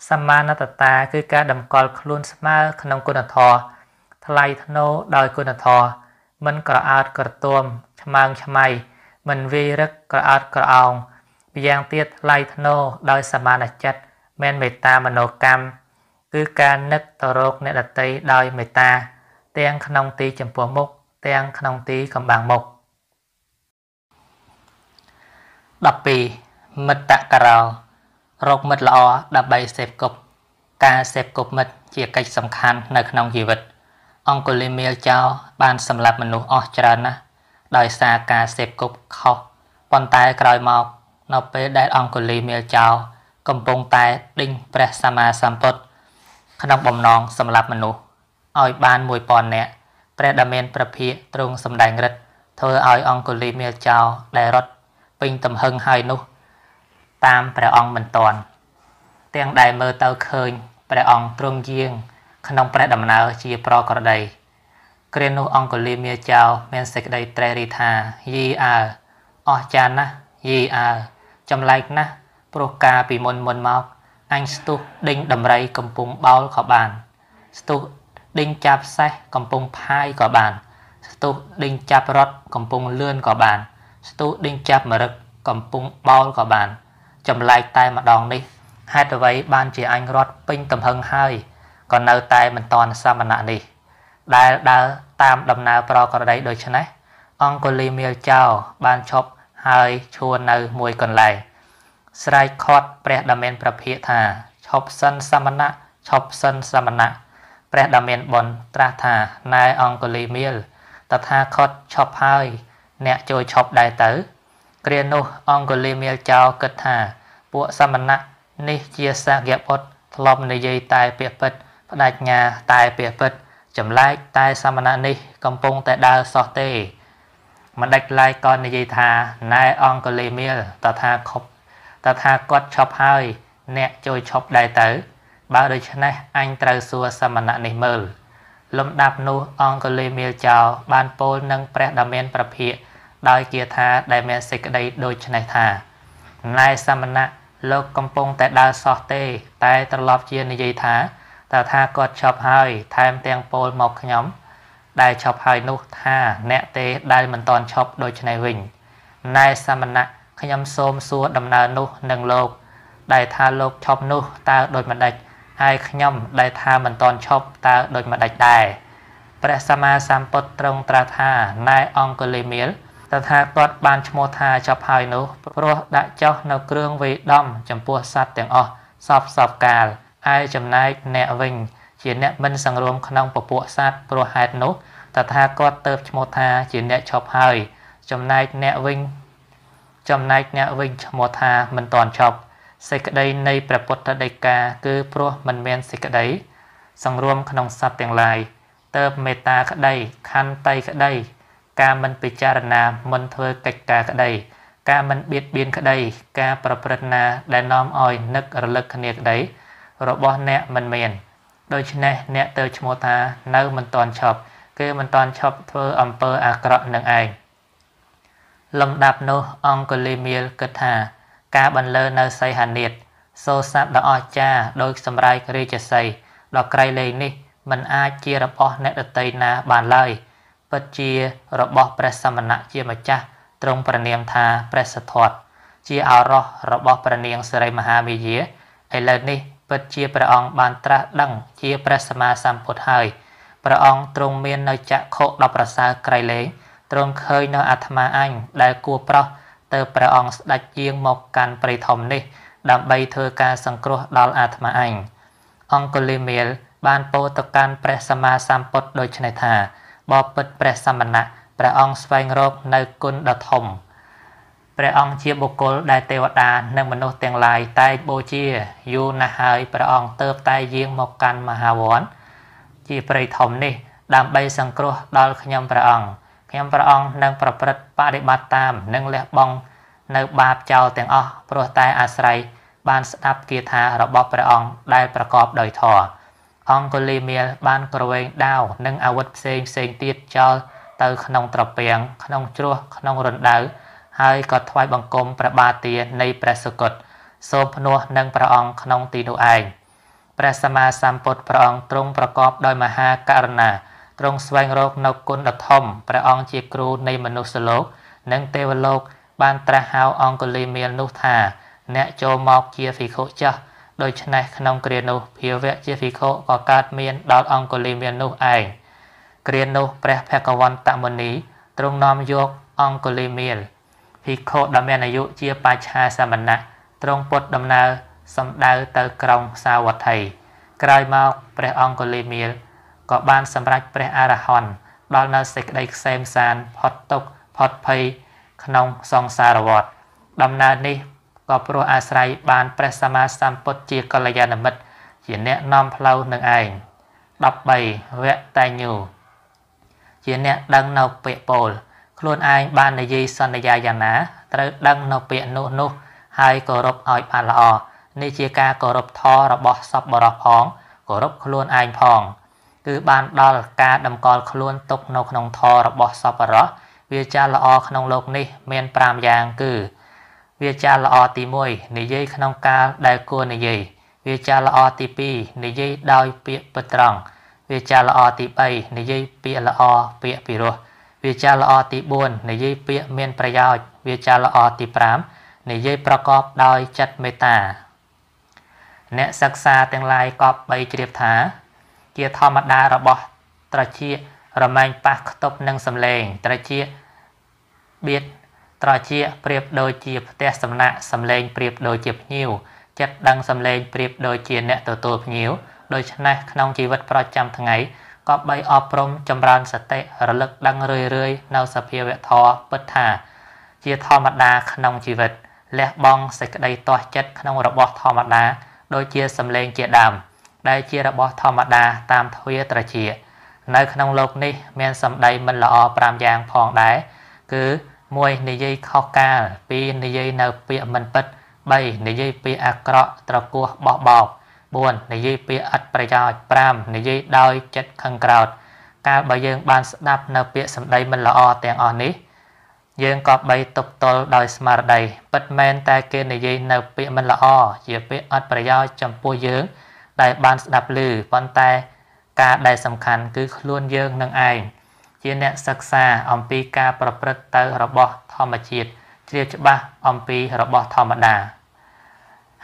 សមានតតា គឺការតម្កល់ខ្លួនស្មើក្នុងគុណធម៌ថ្លៃថ្នូរដោយគុណធម៌មិនក្រអើតក្រទាំឆ្មើងឆ្មៃមិនវាយរឹកក្រអើតក្រអោងម្យ៉ាងទៀតថ្លៃថ្នូរដោយសមានចិត្តមាន មេត្តាមនោកម្មគឺការនឹកទៅរកអ្នកដតីដោយមេត្តា ទាំង ក្នុងទីចំពោះមុខទាំងក្នុងទីកំបាំងមុខ12មិត្តការោរកមិត្តល្អដើម្បីសេពគប់ការសេពគប់មិត្តជាកិច្ចសំខាន់នៅ ក្នុងជីវិត។អង្គលីមៀលចោ បានសម្លាប់មនុស្សអស់ច្រើនណាស់ដោយសារការសេពគប់ខុសប៉ុន្តែក្រោយមកនៅពេលដែលអង្គលីមៀលចោ កំពុងតែដេញព្រះសម្មាសម្ពុទ្ធក្នុងបំណងសម្លាប់មនុស្សឲ្យបាន1000នាក់ព្រះដែលមាន ប្រភិយទ្រង់សម្ដែងរិទ្ធធ្វើឲ្យអង្គលីមៀលចោដែលរត់ពេញទំហឹងហើយនោះ តាមព្រះអង្គមិនតាន់ទាំងដែលមើលទៅឃើញព្រះអង្គទ្រង់យាងក្នុងព្រះដំណើរជាប្រក្រតីគ្រានោះអង្គលីមាចៅមានសេចក្តីត្រេះរិះថាយីអើអស់ចានណាស់យីអើចម្លែកណាស់ព្រោះការពីមុនមុនមកអញស្ទុះដេញដំរីកំពុងបោលក៏បាន ស្ទុះដេញចាប់សេះកំពុងផាយក៏បាន ស្ទុះដេញចាប់រត់កំពុងលឿនក៏បាន ស្ទុះដេញចាប់មរឹកកំពុងបោលក៏បានចម្លែកតែម្ដងនេះហេតុអ្វីបានជាអញរត់ពេញទំហឹងហើយក៏នៅតែមិនតាន់សមណៈនេះ ដែលដើរតាមដំណើរប្រក្រតីដូច្នេះអង្គលីមៀលចៅបានឈប់ហើយឈួរនៅមួយកន្លែងស្រែកខាត់ព្រះដាមេនប្រភាកថាឈប់សិនសមណៈឈប់សិនសមណៈព្រះដាមេនបនត្រាស់ថាណែអង្គលីមៀលតថាខត់ឈប់ហើយអ្នកចូលឈប់ដែរទៅ គ្រានោះអង្គលីមៀលចៅគិតថា ពួកសមណៈនេះជាសាក្យបុត្រធ្លាប់និយាយតែពាក្យពិតផ្ដាច់ញាតែពាពិតចម្លែកតែសមណៈនេះកំពុងតែដើរសោះទេមិនដាច់ឡាយក៏និយាយថាណែអង្គលេមៀលតថាខប់តថាគាត់ឈប់ហើយអ្នកចូលឈប់ដែរទៅ បើដូច្នេះអញត្រូវសួរសមណៈនេះមើលលំដាប់នោះអង្គលេមៀលចៅបានពោលនឹងព្រះដ៏មានប្រភិយដោយគាថាដែលមានសេចក្តីដូច្នេះថាណែសមណៈលោកកំពុងតែដើរសោះទេ តែត្រឡប់ជានិយាយថាតើថាគាត់ឈប់ហើយថែមទាំងពោលមកខ្ញុំដែលឈប់ហើយនោះថាអ្នកទេដែលមិនតន់ឈប់ដូច្នេះវិញណែសមណៈខ្ញុំសូមសួរដំណើរនោះនឹងលោក ដែលថាលោកឈប់នោះតើដូចម្ដេចហើយខ្ញុំដែលថាមិនតន់ឈប់តើដូចម្ដេចដែរព្រះសម្មាសម្ពុទ្ធទ្រង់ត្រាស់ថាណែអង្គលីមៀលតថាគតបានឈ្មោះថាចប់ហើយនោះព្រោះដាក់ចោះនៅគ្រឿងវេដំ ចំពោះសត្វទាំងអស់សពសពកាលហើយចំណែកអ្នកវិញ ជាអ្នកមិនសង្រួមក្នុងពពួកសត្វព្រោះហេតុនោះតថាគតទៅឈ្មោះថាជាអ្នកឈប់ហើយ ចំណែកអ្នកវិញចំណែកអ្នកវិញឈ្មោះថាមិនតន់ឈប់ សេចក្តី នៃព្រះពុទ្ធដីកាគឺព្រោះមិនមានសេចក្តីសង្រួមក្នុងសត្វទាំងឡាយតើបមេត្តាក្តីខន្តីក្តីការមិនពិចារណាមិនធ្វើកិច្ចការក្តីការមិនបៀតបៀនក្តី ការប្រព្រឹត្តណាដែលនាំឲ្យនឹករលឹកគ្នាក្តីរបស់ អ្នកមិនមានដូច្នេះអ្នកទៅឈ្មោះថា នៅមិនទាន់ឈប់គេមិនទាន់ឈប់ធ្វើអំពើអាក្រក់នឹងឯងលំដាប់នោះអង្គលីមៀលគិតថាការបន្លឺនៅសីហានិតសូរស័ព្ទដ៏អស្ចារ្យដោយសម្រែករាជសីដ៏ក្រៃលែងនេះមិនអាចជារបស់ អ្នកដតីណាបានឡើយពិតជារបស់ព្រះសមណៈជាម្ចាស់ទ្រង់ប្រណាមថាព្រះសទ្ធត្ថជាអរោះរបស់ព្រះនាងសិរីមហាមាយាឥឡូវនេះពិតជាព្រះអង្គបានត្រាស់ដឹងជាព្រះសម្មាសម្ពុទ្ធហើយព្រះអង្គទ្រង់មាននៅចក្ខុដ៏ប្រសើរក្រៃលែងទ្រង់ឃើញនៅអាត្មាអញដែលគួរប្រោះទៅព្រះអង្គស្ដេចយាងមកកាន់ព្រៃធំនេះដើម្បីធ្វើការសង្គ្រោះដល់អាត្មាអញ អង្គលីមេលបានពោលទៅកាន់ព្រះសម្មាសម្ពុទ្ធដូច្នេះថាបបិទ្ធព្រះសមណៈព្រះអង្គស្វែងរកនៅគុណដ៏ធំព្រះអង្គជាបុគ្គលដែលទេវតា និងមនុស្សទាំងឡាយតែបូជាយូរណាស់ហើយព្រះអង្គទៅតែយាងមកកាន់មហាវ័នជាព្រៃធំនេះ ដើម្បីសង្គ្រោះដល់ខ្ញុំព្រះអង្គខ្ញុំព្រះអង្គនឹងប្រព្រឹត្តបដិបត្តិតាមនិងលះបង់នៅបាបចោលទាំងអស់ព្រោះតែអាស្រ័យបានស្ដាប់គាថារបស់ព្រះអង្គដែលប្រកបដោយធម៌អង្គលីមៀលបានក្រវែងដាវនិងអាវុធផ្សេងផ្សេងទៀតចោលទៅក្នុងត្រពាំងក្នុងជ្រោះក្នុងរណ្ដៅហើយក៏ថ្វាយបង្គំព្រះបាទទានៃព្រះសុគតសូមភ្នោះនឹងព្រះអង្គក្នុងទីនោះឯងព្រះសម្មាសម្ពុទ្ធព្រះអង្គទ្រង់ប្រកបដោយមហាករុណាទ្រង់ស្វែងរក នៅគុណដ៏ធំព្រះអង្គជាគ្រូនៃមនុស្សលោកនិងទេវលោក បានត្រាស់ហៅអង្គលីមាលនោះថាអ្នកចូលមកជាភិក្ខុចាស់ដូច្នេះក្នុងគ្រានោះភាវៈជាភិក្ខុក៏កើតមានដល់អង្គលីមាលនោះឯងគ្រានោះព្រះភគវន្តមុនីទ្រង់នាំយកអង្គលីមាលភិក្ខុដ៏មានអាយុជាបច្ឆាសមណៈទ្រង់ពុតដំណើរសំដៅទៅក្រុងសាវត្ថីក្រោយមកព្រះអង្គលីមៀលក៏បានសម្រេចព្រះអរហន្តដល់នៅសេចក្តីខ្សែមសានផុតទុក្ខផុតភ័យក្នុងសង្សារវដ្តដំណើរនេះក៏ព្រោះអាស្រ័យបានព្រះសម្មាសម្ពុទ្ធជាកល្យាណមិត្តជាអ្នកនាំផ្លូវនឹងឯង13វគ្គតញ្ញូជាអ្នកដឹងនៅពាក្យពោលខ្លួនឯងបាននិយាយសន្យាយ៉ាងណាត្រូវដឹងនៅពាក្យនោះនោះ ហើយគោរពឲ្យបានល្អនេះជាការគោរពធម៌របស់សពបរោះផងគោរពខ្លួនឯងផងគឺបានដល់ការតម្កល់ខ្លួនទុកនៅក្នុងធម៌របស់សពបរោះវាចាល្អក្នុងលោកនេះមាន5យ៉ាងគឺ វាចាល្អទី1និយាយក្នុងកាលដែលគួរនិយាយវាចាល្អទី2និយាយដោយពាក្យពិតត្រង់វាចាល្អទី3និយាយពាក្យល្អពាក្យពិរោះវាចាល្អទី4និយាយពាក្យមានប្រយោជន៍វាចាល្អទី5និយាយប្រកបដោយចិត្តមេត្តា អ្នកសិក្សាទាំងឡាយកប់3ជ្រាបថាជាធម្មតារបស់ ត្រជារមែងប៉ះខ្ទប់នឹងសម្លេង ត្រជាបៀតត្រជាប្រៀបដូចជាផ្ទះសំណាក់សម្លេងប្រៀបដូចជាភ្ញៀវចិត្តដឹងសម្លេងប្រៀបដូចជាអ្នកទទួលភ្ញៀវដូច្នេះក្នុងជីវិតប្រចាំថ្ងៃក៏បីអប់រំចម្រើនសតិរលឹកដឹងរឿយរឿយនៅសភាវៈធម៌ពិតថាជាធម្មតា ក្នុងជីវិតលះបង់សេចក្តីទាស់ចិត្តក្នុងរបស់ធម្មតាដូចជាសម្លេងជាដើមដែលជារបស់ធម្មតា តាមទ្វាត្រជា នៅក្នុងលោកនេះមានសម្ដីមិនល្អ5យ៉ាងផងដែរគឺ1និយាយខុសកាល2និយាយនៅ ពាក្យមិនពិត3និយាយពាក្យអាក្រក់ត្រកួសបោះបោក4និយាយពាក្យឥតប្រយោជន៍5និយាយដោយចិត្តខឹងក្រោធកាលបើយើង បានស្ដាប់នៅពាក្យសម្ដីមិនល្អទាំងអស់នេះយើងក៏បីទប់ទល់ដោយស្មារតីពិតមែន តែ គេនិយាយនៅពាក្យមិនល្អជាពាក្យអត់ប្រយោជន៍ចំពោះយើង ដែលបានស្ដាប់ឮប៉ុន្តែ ការដែលសំខាន់គឺខ្លួនយើងនឹងឯងជាអ្នកសិក្សាអំពីការប្រព្រឹត្តទៅរបស់ធម្មជាតិជ្រាបច្បាស់អំពីរបស់ធម្មតា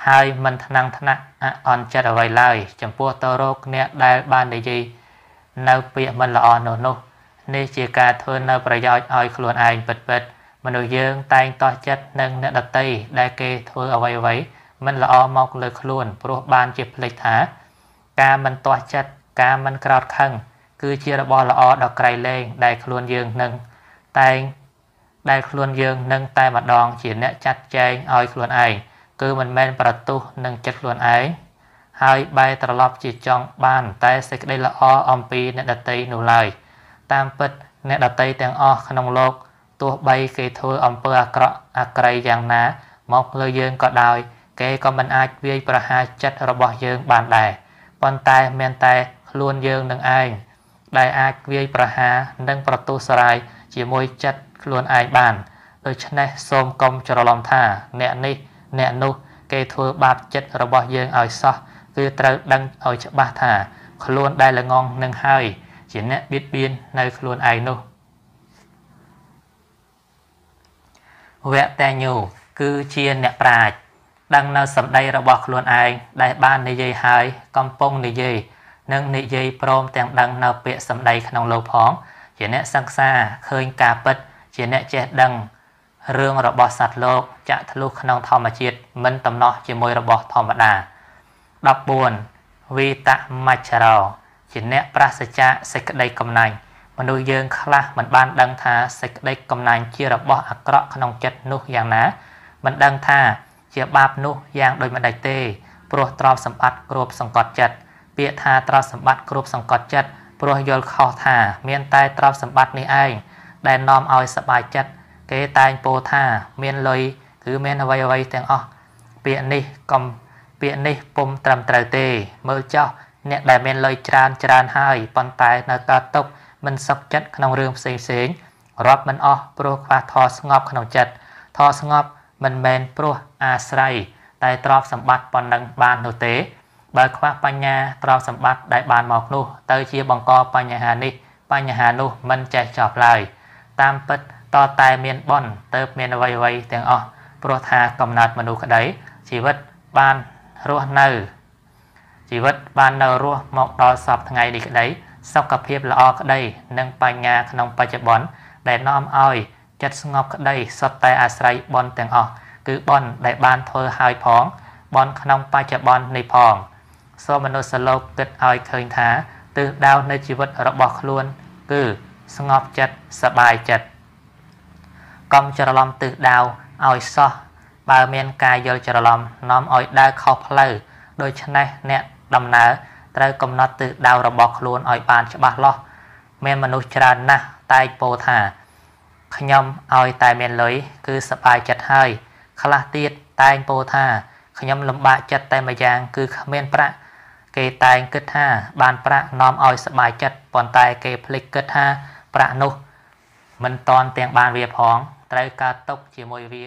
ហើយមិនថ្នាំងថ្នាក់អអន់ចិត្តអ្វីឡើយចំពោះតរោគអ្នកដែលបាននិយាយនៅ ពាក្យមិនល្អនោះនោះនេះជាការធ្វើនៅប្រយោជន៍ឲ្យខ្លួនឯងពិតពិតមនុស្សយើងតែងតោះចិត្តនឹងអ្នកដតីដែលគេធ្វើអ្វីអ្វីមិនល្អមក លើ ខ្លួនព្រោះបានជាភ្លេចថា ការមិនតោះចិត្តការមិនក្រោតខឹង គឺជារបស់ល្អដល់ក្រៃលែងដែលខ្លួនយើងនឹងតែងដែលខ្លួនយើងនឹងតែម្ដងជាអ្នកចាត់ចែងឲ្យខ្លួនឯងគឺមិនមែនប្រទុះនឹងចិត្តខ្លួនឯងហើយបែរត្រឡប់ជាចង់បាន តែសេចក្តីល្អអំពីអ្នកដតីនោះឡើយតាមពិតអ្នកដតីទាំងអស់ក្នុងលោកទោះបីគេធ្វើអំពើអាក្រក់អាក្រៃយ៉ាងណា មកលើយើងក៏ដោយគេក៏មិនអាចវាយប្រហារចិត្តរបស់យើងបានដែរប៉ុន្តែមានតែខ្លួនយើងនឹងឯងដែលអាចវាយប្រហារនិងប្រទូសរាយជាមួយចិត្តខ្លួនឯងបានដូច្នេះសូមកុំច្រឡំថា អ្នកនេះអ្នកនោះ គេធ្វើបាបចិត្តរបស់យើងឲ្យសោះគឺត្រូវ ដឹងឲ្យច្បាស់ថា ខ្លួន ដែលល្ងងនឹងហើយ ជាអ្នកបៀតបៀននៅ ខ្លួនឯងនោះវៈតេញូ គឺ ជា អ្នកប្រាជ្ញដឹង នៅ សម្ដីរបស់ខ្លួនឯងដែលបាននិយាយហើយកំពុងនិយាយនិងនិយាយព្រមទាំងដឹងនៅពាក្យសម្ដីក្នុងលោកផង ជា អ្នកសិក្សាឃើញការពិតជាអ្នកចេះដឹងរឿងរបស់សត្វលោកចាក់ធ្លុះក្នុងធម្មជាតិមិនតំណោះជាមួយរបស់ធម្មតា14វីតមច្ឆរោជាអ្នកប្រសច្ចៈសេចក្តីកំណាញ់មនុស្សយើងខ្លះមិនបានដឹងថាសេចក្តីកំណាញ់ជារបស់អាក្រក់ក្នុងចិត្តនោះយ៉ាងណាមិនដឹងថាជាបាបនោះយ៉ាងដូចម្តេចទេព្រោះទ្រព្យសម្បត្តិគ្រប់សង្កត់ចិត្តពាក្យថាទ្រព្យសម្បត្តិគ្រប់សង្កត់ចិត្តព្រោះយល់ខុសថាមានតែទ្រព្យសម្បត្តិនេះឯងដែលនាំឲ្យសប្បាយចិត្តគេតែងពោលថាមានលុយគឺមានអ្វីអ្វីទាំងអស់ពាក្យនេះកំពាក្យនេះពុំត្រឹមត្រូវទេ មើលចោះអ្នកដែលមានលុយច្រើនច្រើនហើយប៉ុន្តែនៅកើតទុកមិនសុខចិត្តក្នុងរឿងផ្សេងផ្សេងរាប់មិនអស់ព្រោះខ្វះធម៌ស្ងប់ ក្នុងចិត្តធម៌ស្ងប់មិនមែនព្រោះអាស្រ័យតែទ្រព្យសម្បត្តិប៉ុណ្ណឹងបាននោះទេបើខ្វះបញ្ញាទ្រព្យសម្បត្តិដែលបានមកនោះ ទៅ ជាបង្កបញ្ហានេះបញ្ហានោះមិនចេះចប់ឡើយ តាមពិតតតែមានបនទៅមានអ្វីអ្វីទាំងអស់ព្រោះថាកំណត់មនុស្សក្តីជីវិតបានរស់នៅជីវិតបាននៅរស់មកដល់សពថ្ងៃនេះក្តីសុខភាពល្អក្តី និងបញ្ញាក្នុងបច្ចុប្បន្នដែលនាំឲ្យ ចិត្តស្ងប់ក្តីសុទ្ធតែអាស្រ័យបនទាំងអស់គឺបនដែលបានធ្វើឲ្យផង បនក្នុងបច្ចុប្បន្ននេះផងសូមមនុស្សលោកគិតឲ្យឃើញថាទិសដៅនៃជីវិតរបស់ខ្លួន គឺស្ងប់ចិត្តសบายចិត្តកុំច្រឡំទិសដៅឲ្យសោះបើមានការយល់ច្រឡំនាំឲ្យដើរខុសផ្លូវដូច្នេះអ្នកដំណើរត្រូវកំណត់ទិសដៅរបស់ខ្លួនឲ្យបានច្បាស់លាស់មានមនុស្សច្រើនណាស់តែពោលថាខ្ញុំឲ្យតែមានលុយគឺសប្បាយចិត្តហើយខ្លះទៀតតែងពោលថាខ្ញុំលំបាកចិត្តតែម្យ៉ាង គឺគ្មានប្រាក់គេតែងគិតថា បានប្រាក់នាំឲ្យសប្បាយចិត្តប៉ុន្តែគេភ្លេចគិតថាប្រាក់នោះ មិនតន់ទាំងបានវាផងត្រូវការຕົកជាមួយវា